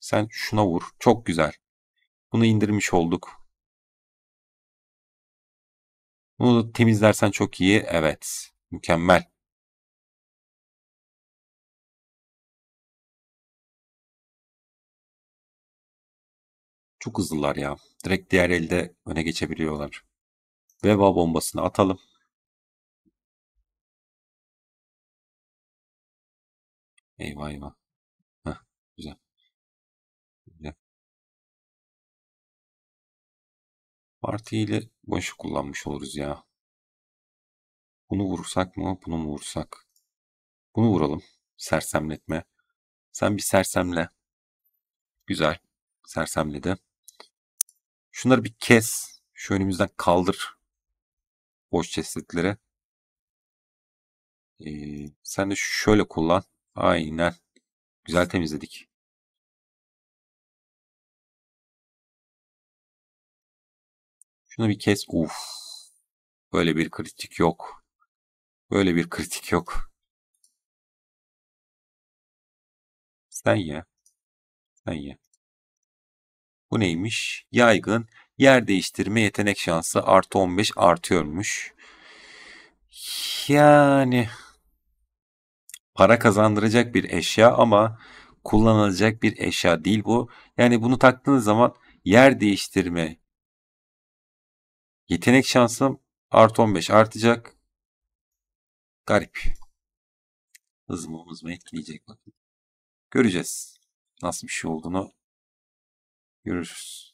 Sen şuna vur. Çok güzel. Bunu indirmiş olduk. Bunu da temizlersen çok iyi. Evet. Mükemmel. Çok hızlılar ya. Direkt diğer elde öne geçebiliyorlar. Veba bombasını atalım. Eyvah eyvah. Heh, güzel. Güzel. Parti ile başı kullanmış oluruz ya. Bunu vursak mı? Bunu mu vursak? Bunu vuralım. Sersemletme. Sen bir sersemle. Güzel. Sersemledi. Şunları bir kes. Şu önümüzden kaldır. Boş cesetleri. Ee, sen de şöyle kullan. Aynen. Güzel temizledik. Şunu bir kes. Uf. Böyle bir kritik yok. Böyle bir kritik yok. Sen ya. Sen ya. Bu neymiş? Yaygın yer değiştirme yetenek şansı artı 15 artıyormuş. Yani para kazandıracak bir eşya ama kullanılacak bir eşya değil bu. Yani bunu taktığınız zaman yer değiştirme yetenek şansım artı 15 artacak. Garip. Hızımız mı etkileyecek bakın. Göreceğiz. Nasıl bir şey olduğunu görürüz.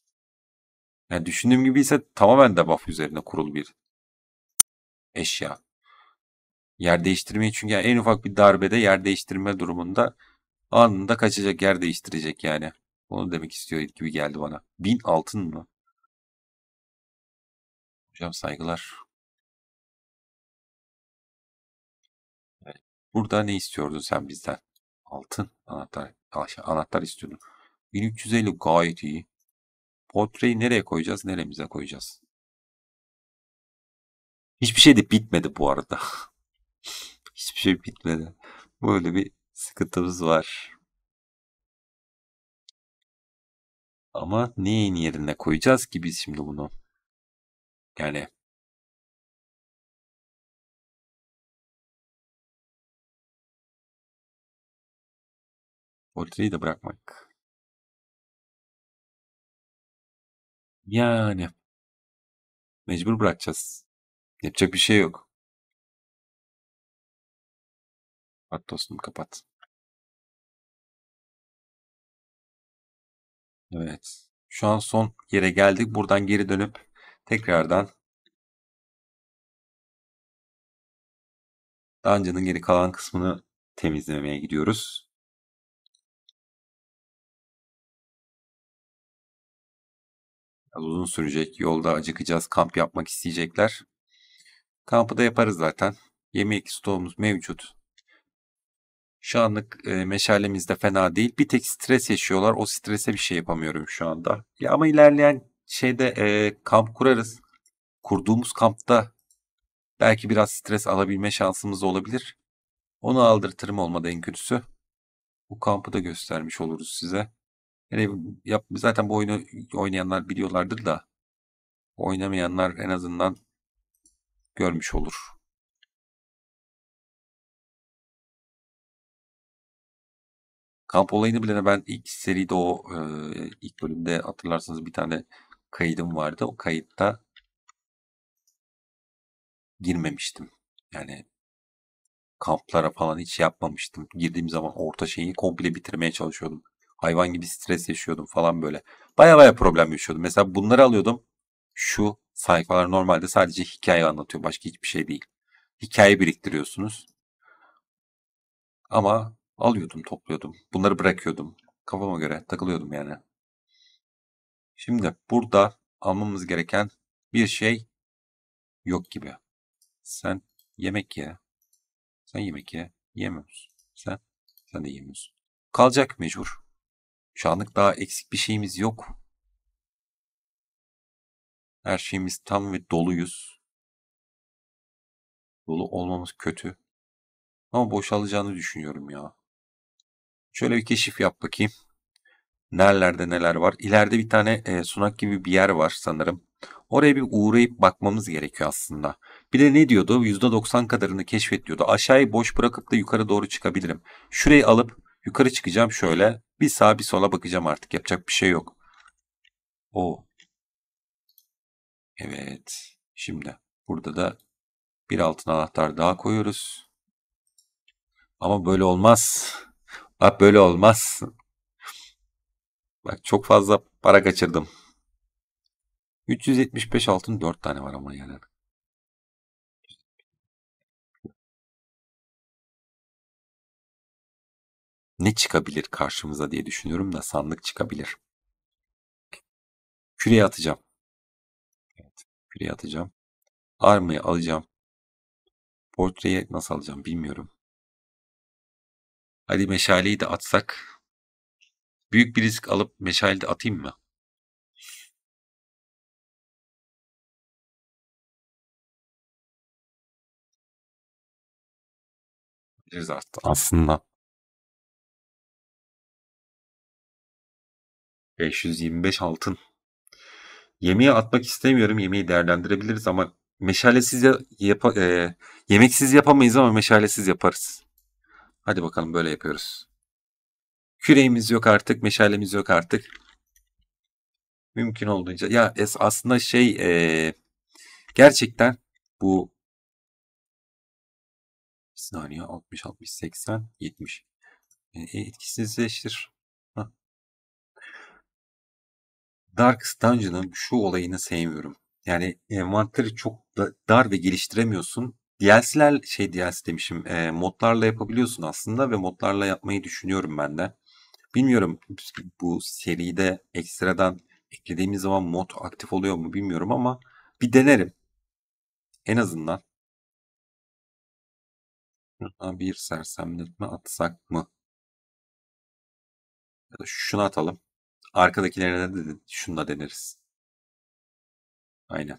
Yani düşündüğüm gibi ise tamamen debuff üzerine kurulu bir eşya. Yer değiştirmeyi çünkü yani en ufak bir darbede yer değiştirme durumunda anında kaçacak yer değiştirecek yani. Onu demek istiyor gibi geldi bana. Bin altın mı? Hocam saygılar. Burada ne istiyordun sen bizden? Altın anahtar anahtar istiyordun. 1350 gayet iyi. Portreyi nereye koyacağız? Neremize koyacağız? Hiçbir şey de bitmedi bu arada. Hiçbir şey bitmedi. Böyle bir sıkıntımız var. Ama neyin yerine koyacağız ki biz şimdi bunu? Yani Ortayı da bırakmak. Yani mecbur bırakacağız. Yapacak bir şey yok. Hadi dostum kapat. Evet. Şu an son yere geldik. Buradan geri dönüp tekrardan Dungeon'ın geri kalan kısmını temizlemeye gidiyoruz. Biraz uzun sürecek. Yolda acıkacağız. Kamp yapmak isteyecekler. Kampı da yaparız zaten. Yemek stoğumuz mevcut. Şu anlık e, meşalemiz de fena değil. Bir tek stres yaşıyorlar. O strese bir şey yapamıyorum şu anda. Ya ama ilerleyen şeyde e, kamp kurarız. Kurduğumuz kampta belki biraz stres alabilme şansımız olabilir. Onu aldırtırım olmadı en kötüsü. Bu kampı da göstermiş oluruz size. Yani yap, zaten bu oyunu oynayanlar biliyorlardır da oynamayanlar en azından görmüş olur. Kamp olayını bilene ben ilk seride o e, ilk bölümde hatırlarsanız bir tane kaydım vardı. O kayıtta girmemiştim. Yani kamplara falan hiç yapmamıştım. Girdiğim zaman orta şeyi komple bitirmeye çalışıyordum. Hayvan gibi stres yaşıyordum falan böyle. Baya baya problem yaşıyordum. Mesela bunları alıyordum. Şu sayfalar normalde sadece hikaye anlatıyor. Başka hiçbir şey değil. Hikaye biriktiriyorsunuz. Ama Alıyordum, topluyordum. Bunları bırakıyordum. Kafama göre takılıyordum yani. Şimdi burada almamız gereken bir şey yok gibi. Sen yemek ye. Sen yemek ye. yemiyorsun. Sen, sen de yemiyorsun. Kalacak mecbur. Şu anlık daha eksik bir şeyimiz yok. Her şeyimiz tam ve doluyuz. Dolu olmamız kötü. Ama boşalacağını düşünüyorum ya. Şöyle bir keşif yap bakayım. Nerelerde neler var. İleride bir tane e, sunak gibi bir yer var sanırım. Oraya bir uğrayıp bakmamız gerekiyor aslında. Bir de ne diyordu? %90 kadarını keşfet diyordu. Aşağıyı boş bırakıp da yukarı doğru çıkabilirim. Şurayı alıp yukarı çıkacağım şöyle. Bir sağa bir sola bakacağım artık. Yapacak bir şey yok. O. Evet. Şimdi burada da bir altın anahtar daha koyuyoruz. Ama böyle olmaz. Bak böyle olmaz. Bak çok fazla para kaçırdım. 375 altın 4 tane var ama yani. Ne çıkabilir karşımıza diye düşünüyorum da sandık çıkabilir. Küreye atacağım. Evet, küreye atacağım. Arma'yı alacağım. Portreyi nasıl alacağım bilmiyorum. Hadi meşaleyi de atsak. Büyük bir risk alıp meşaleyi de atayım mı? Biliriz aslında. 525 altın. Yemeği atmak istemiyorum. Yemeği değerlendirebiliriz ama meşalesiz yap e, yemeksiz yapamayız ama meşalesiz yaparız. Hadi bakalım böyle yapıyoruz. Küreğimiz yok artık, meşalemiz yok artık. Mümkün olduğunca. Ya es aslında şey e, gerçekten bu saniye 60, 60, 80, 70. E, etkisizleştir. Dark Dungeon'ın şu olayını sevmiyorum. Yani envanteri çok da dar ve geliştiremiyorsun. DLC'ler şey DLC demişim e, modlarla yapabiliyorsun aslında ve modlarla yapmayı düşünüyorum ben de. Bilmiyorum bu seride ekstradan eklediğimiz zaman mod aktif oluyor mu bilmiyorum ama bir denerim. En azından. Şuna bir sersemletme atsak mı? Ya da şunu atalım. Arkadakilerine de şunu da deneriz. Aynen.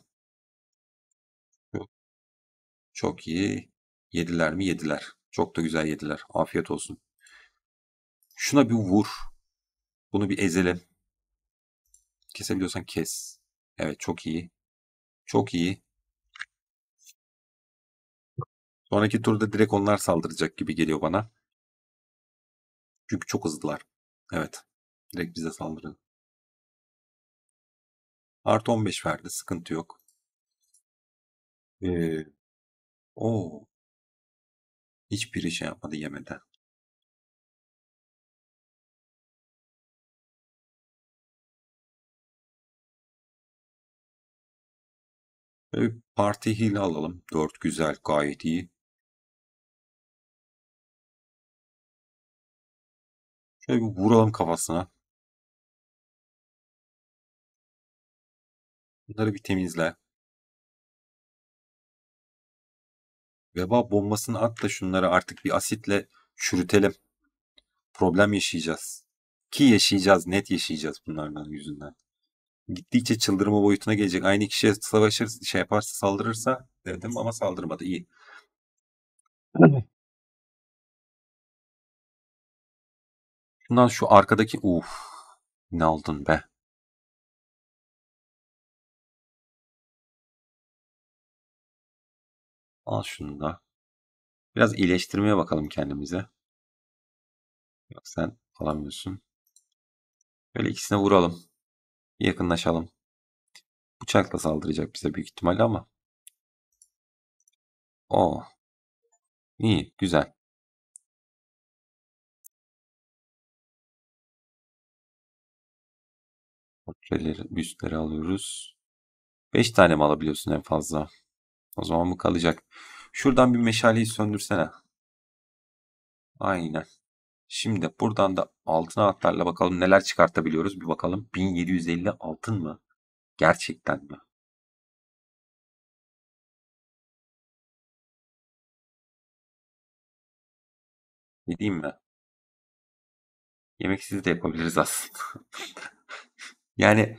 Çok iyi. Yediler mi? Yediler. Çok da güzel yediler. Afiyet olsun. Şuna bir vur. Bunu bir ezelim. Kesebiliyorsan kes. Evet çok iyi. Çok iyi. Sonraki turda direkt onlar saldıracak gibi geliyor bana. Çünkü çok hızlılar. Evet. Direkt bize saldırın. Artı 15 verdi. Sıkıntı yok. Ee, Oo. Hiçbiri şey yapmadı yemeden. Ve parti hile alalım. Dört güzel gayet iyi. Şöyle bir vuralım kafasına. Bunları bir temizle. Veba bombasını at da şunları artık bir asitle çürütelim. Problem yaşayacağız. Ki yaşayacağız, net yaşayacağız bunlardan yüzünden. Gittikçe çıldırma boyutuna gelecek. Aynı kişiye savaşır, şey yaparsa saldırırsa dedim ama saldırmadı. İyi. Bundan şu arkadaki uf ne aldın be. Al şunu da. Biraz iyileştirmeye bakalım kendimize. Yok sen alamıyorsun. Böyle ikisine vuralım. Bir yakınlaşalım. Bıçakla saldıracak bize büyük ihtimalle ama. O. Oh. İyi, güzel. Portreleri, büstleri alıyoruz. 5 tane mi alabiliyorsun en fazla? O zaman bu kalacak. Şuradan bir meşaleyi söndürsene. Aynen. Şimdi buradan da altın anahtarla bakalım neler çıkartabiliyoruz. Bir bakalım 1750 altın mı? Gerçekten mi? Ne diyeyim mi? Yemeksiz de yapabiliriz aslında. yani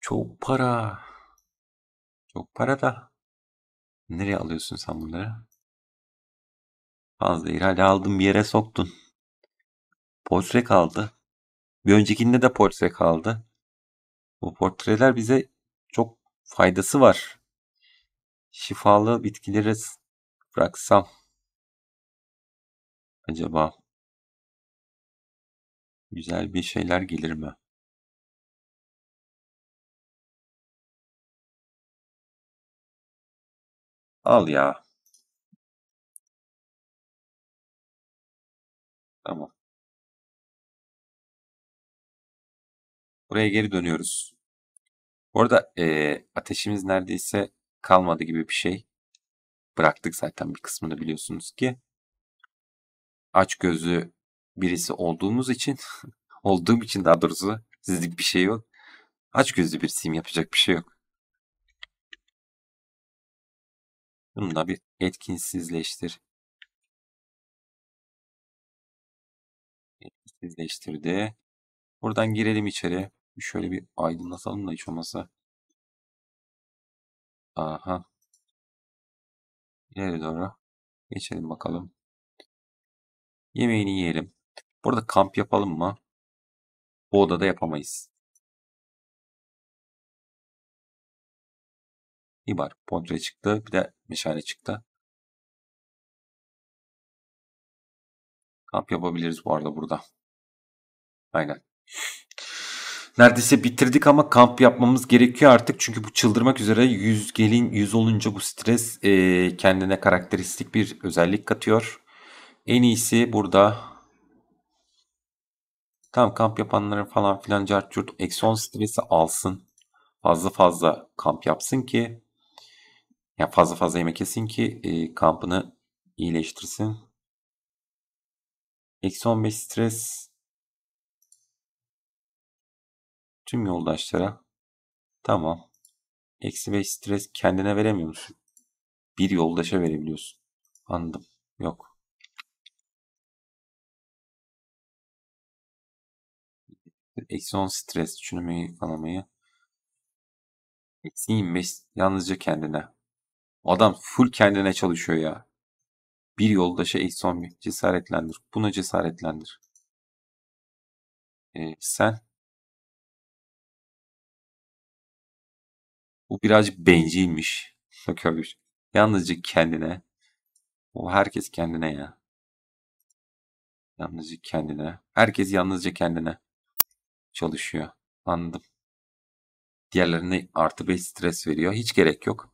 çok para. Çok para da. Nereye alıyorsun sen bunları? Fazla ihale aldın bir yere soktun. Portre kaldı. Bir öncekinde de portre kaldı. Bu portreler bize çok faydası var. Şifalı bitkileri bıraksam acaba güzel bir şeyler gelir mi? Al ya. Tamam. Buraya geri dönüyoruz. Bu arada e, ateşimiz neredeyse kalmadı gibi bir şey. Bıraktık zaten bir kısmını biliyorsunuz ki. Aç gözü birisi olduğumuz için, olduğum için daha doğrusu sizlik bir şey yok. Aç gözlü birisiyim yapacak bir şey yok. Bunu da bir etkinsizleştir. Etkinsizleştirdi. Buradan girelim içeri. Şöyle bir aydınlatalım da hiç olmazsa. Aha. İleri doğru. Geçelim bakalım. Yemeğini yiyelim. Burada kamp yapalım mı? Bu odada yapamayız. İbar pontre çıktı. Bir de meşale çıktı. Kamp yapabiliriz bu arada burada. Aynen. Neredeyse bitirdik ama kamp yapmamız gerekiyor artık. Çünkü bu çıldırmak üzere yüz gelin yüz olunca bu stres e, kendine karakteristik bir özellik katıyor. En iyisi burada tam kamp yapanların falan filan cart eksi 10 stresi alsın. Fazla fazla kamp yapsın ki yani fazla fazla yemek yesin ki e, kampını iyileştirsin. Eksi 15 stres tüm yoldaşlara. Tamam. Eksi 5 stres kendine veremiyor musun? Bir yoldaşa verebiliyorsun. Anladım. Yok. Eksi 10 stres düşünmeyi kalamayı. Eksi 25 yalnızca kendine. Adam full kendine çalışıyor ya. Bir yoldaşa ihsan bir cesaretlendir. Buna cesaretlendir. Ee, sen Bu birazcık bencilmiş. Yok şey. Yalnızca kendine. O herkes kendine ya. Yalnızca kendine. Herkes yalnızca kendine çalışıyor. Anladım. Diğerlerine artı bir stres veriyor. Hiç gerek yok.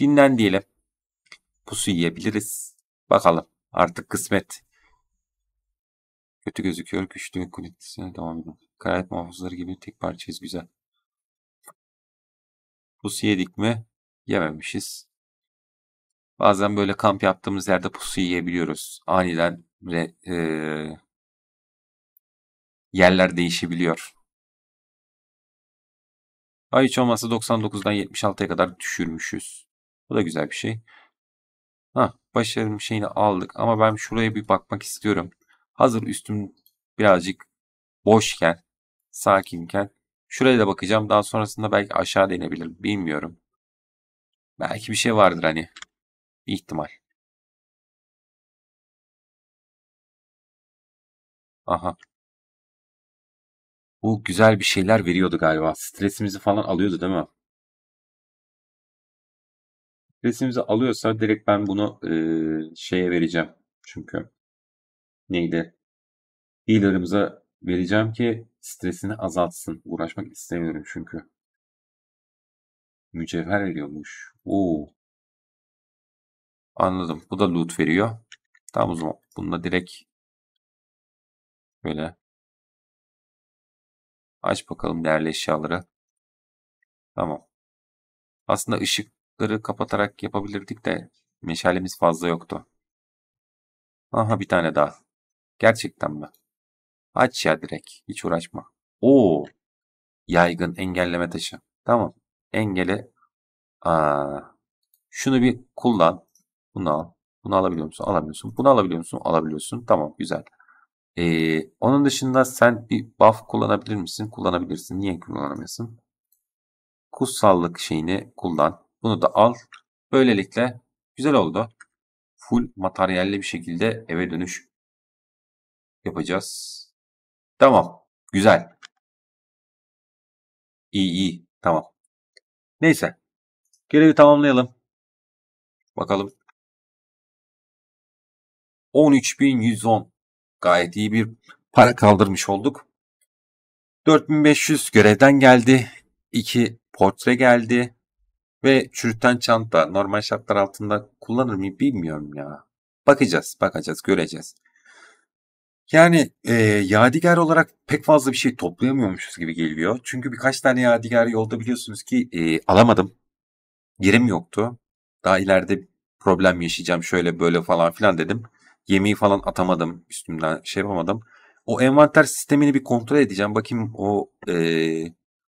Dinlen diyelim. Pusu yiyebiliriz. Bakalım artık kısmet. Kötü gözüküyor. Güçlü ve kuvvetlisine devam edin. Kraliyet muhafızları gibi tek parçayız güzel. Pusu yedik mi? Yememişiz. Bazen böyle kamp yaptığımız yerde pusu yiyebiliyoruz. Aniden re, e, yerler değişebiliyor. Ay hiç olmazsa 99'dan 76'ya kadar düşürmüşüz. Bu da güzel bir şey. Ha, başarım şeyini aldık ama ben şuraya bir bakmak istiyorum. Hazır üstüm birazcık boşken, sakinken şuraya da bakacağım. Daha sonrasında belki aşağı denebilirim. Bilmiyorum. Belki bir şey vardır hani. Bir ihtimal. Aha. Bu güzel bir şeyler veriyordu galiba. Stresimizi falan alıyordu değil mi? Resmimizi alıyorsa direkt ben bunu e, şeye vereceğim. Çünkü neydi? Healer'ımıza vereceğim ki stresini azaltsın. Uğraşmak istemiyorum çünkü. Mücevher veriyormuş. Oo. Anladım. Bu da loot veriyor. Tamam o zaman. Bununla direkt böyle aç bakalım değerli eşyaları. Tamam. Aslında ışık Işıkları kapatarak yapabilirdik de meşalemiz fazla yoktu. Aha bir tane daha. Gerçekten mi? Aç ya direkt. Hiç uğraşma. Oo. Yaygın engelleme taşı. Tamam. Engele. Aa. Şunu bir kullan. Bunu al. Bunu alabiliyor musun? Alamıyorsun. Bunu alabiliyor musun? Alabiliyorsun. Tamam güzel. Ee, onun dışında sen bir buff kullanabilir misin? Kullanabilirsin. Niye kullanamıyorsun? Kutsallık şeyini kullan. Bunu da al. Böylelikle güzel oldu. Full materyalli bir şekilde eve dönüş yapacağız. Tamam. Güzel. İyi iyi. Tamam. Neyse. Görevi tamamlayalım. Bakalım. 13110. Gayet iyi bir para kaldırmış olduk. 4500 görevden geldi. 2 portre geldi. Ve çürüten çanta normal şartlar altında kullanır mı bilmiyorum ya. Bakacağız, bakacağız, göreceğiz. Yani e, yadigar olarak pek fazla bir şey toplayamıyormuşuz gibi geliyor. Çünkü birkaç tane yadigar yolda biliyorsunuz ki e, alamadım. Yerim yoktu. Daha ileride problem yaşayacağım şöyle böyle falan filan dedim. Yemeği falan atamadım üstümden şey yapamadım. O envanter sistemini bir kontrol edeceğim. Bakayım o e,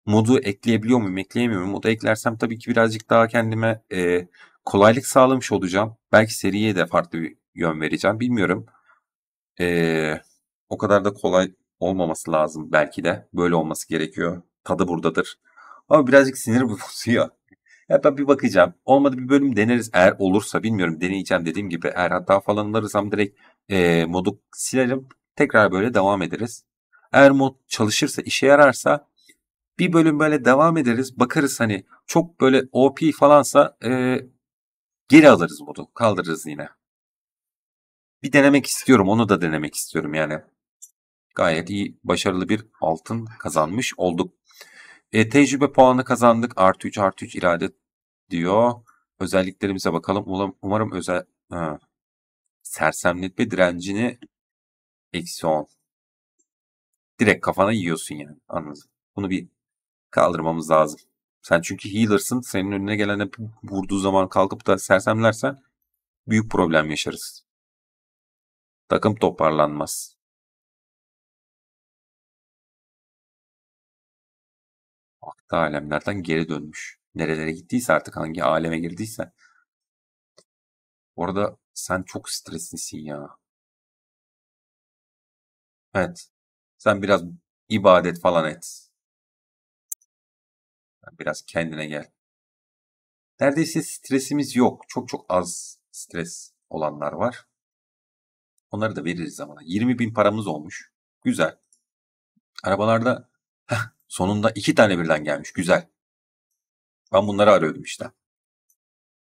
modu ekleyebiliyor muyum, ekleyemiyor muyum? Modu eklersem tabii ki birazcık daha kendime e, kolaylık sağlamış olacağım. Belki seriye de farklı bir yön vereceğim. Bilmiyorum. E, o kadar da kolay olmaması lazım belki de. Böyle olması gerekiyor. Tadı buradadır. Ama birazcık sinir bozuyor. Ya ben bir bakacağım. Olmadı bir bölüm deneriz. Eğer olursa bilmiyorum deneyeceğim dediğim gibi. Eğer hatta falan alırsam direkt e, modu silerim. Tekrar böyle devam ederiz. Eğer mod çalışırsa işe yararsa bir bölüm böyle devam ederiz. Bakarız hani çok böyle OP falansa e, geri alırız modu. Kaldırırız yine. Bir denemek istiyorum. Onu da denemek istiyorum yani. Gayet iyi, başarılı bir altın kazanmış olduk. E, tecrübe puanı kazandık. Artı 3 artı 3 irade diyor. Özelliklerimize bakalım. Umarım, özel... Ha. Sersemletme direncini eksi 10. Direkt kafana yiyorsun yani. anladın? Bunu bir kaldırmamız lazım. Sen çünkü healersın. Senin önüne gelen hep vurduğu zaman kalkıp da sersemlersen büyük problem yaşarız. Takım toparlanmaz. Akta alemlerden geri dönmüş. Nerelere gittiyse artık hangi aleme girdiyse. Orada sen çok streslisin ya. Evet. Sen biraz ibadet falan et biraz kendine gel. Neredeyse stresimiz yok. Çok çok az stres olanlar var. Onları da veririz zamana. 20 bin paramız olmuş. Güzel. Arabalarda heh, sonunda iki tane birden gelmiş. Güzel. Ben bunları arıyordum işte.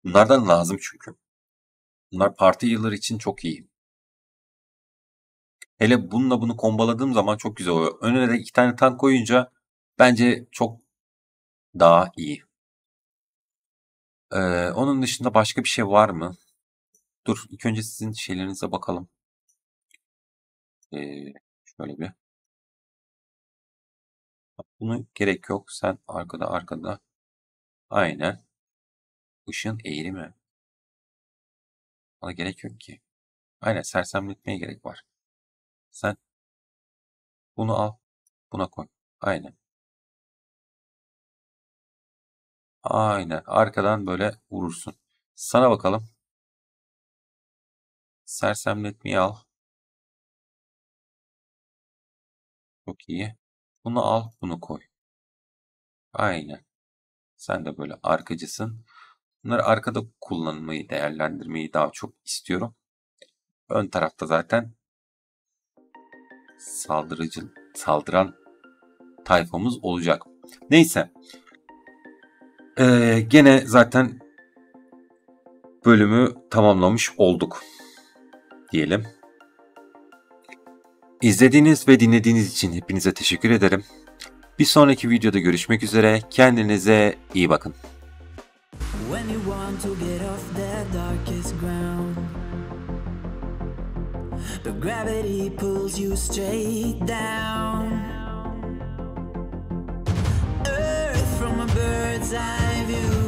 Bunlardan lazım çünkü. Bunlar parti yılları için çok iyi. Hele bununla bunu kombaladığım zaman çok güzel oluyor. Önüne de iki tane tank koyunca bence çok daha iyi. Ee, onun dışında başka bir şey var mı? Dur ilk önce sizin şeylerinize bakalım. Ee, şöyle bir. Bunu gerek yok. Sen arkada arkada. Aynen. Işın eğrimi. Ona gerek yok ki. Aynen sersemletmeye gerek var. Sen bunu al. Buna koy. Aynen. Aynen. Arkadan böyle vurursun. Sana bakalım. Sersemletmeyi al. Çok iyi. Bunu al, bunu koy. Aynen. Sen de böyle arkacısın. Bunları arkada kullanmayı, değerlendirmeyi daha çok istiyorum. Ön tarafta zaten saldırıcı, saldıran tayfamız olacak. Neyse. Ee, gene zaten bölümü tamamlamış olduk diyelim. İzlediğiniz ve dinlediğiniz için hepinize teşekkür ederim. Bir sonraki videoda görüşmek üzere. Kendinize iyi bakın. When you want to get off the darkest ground But gravity pulls you straight down bird's eye view.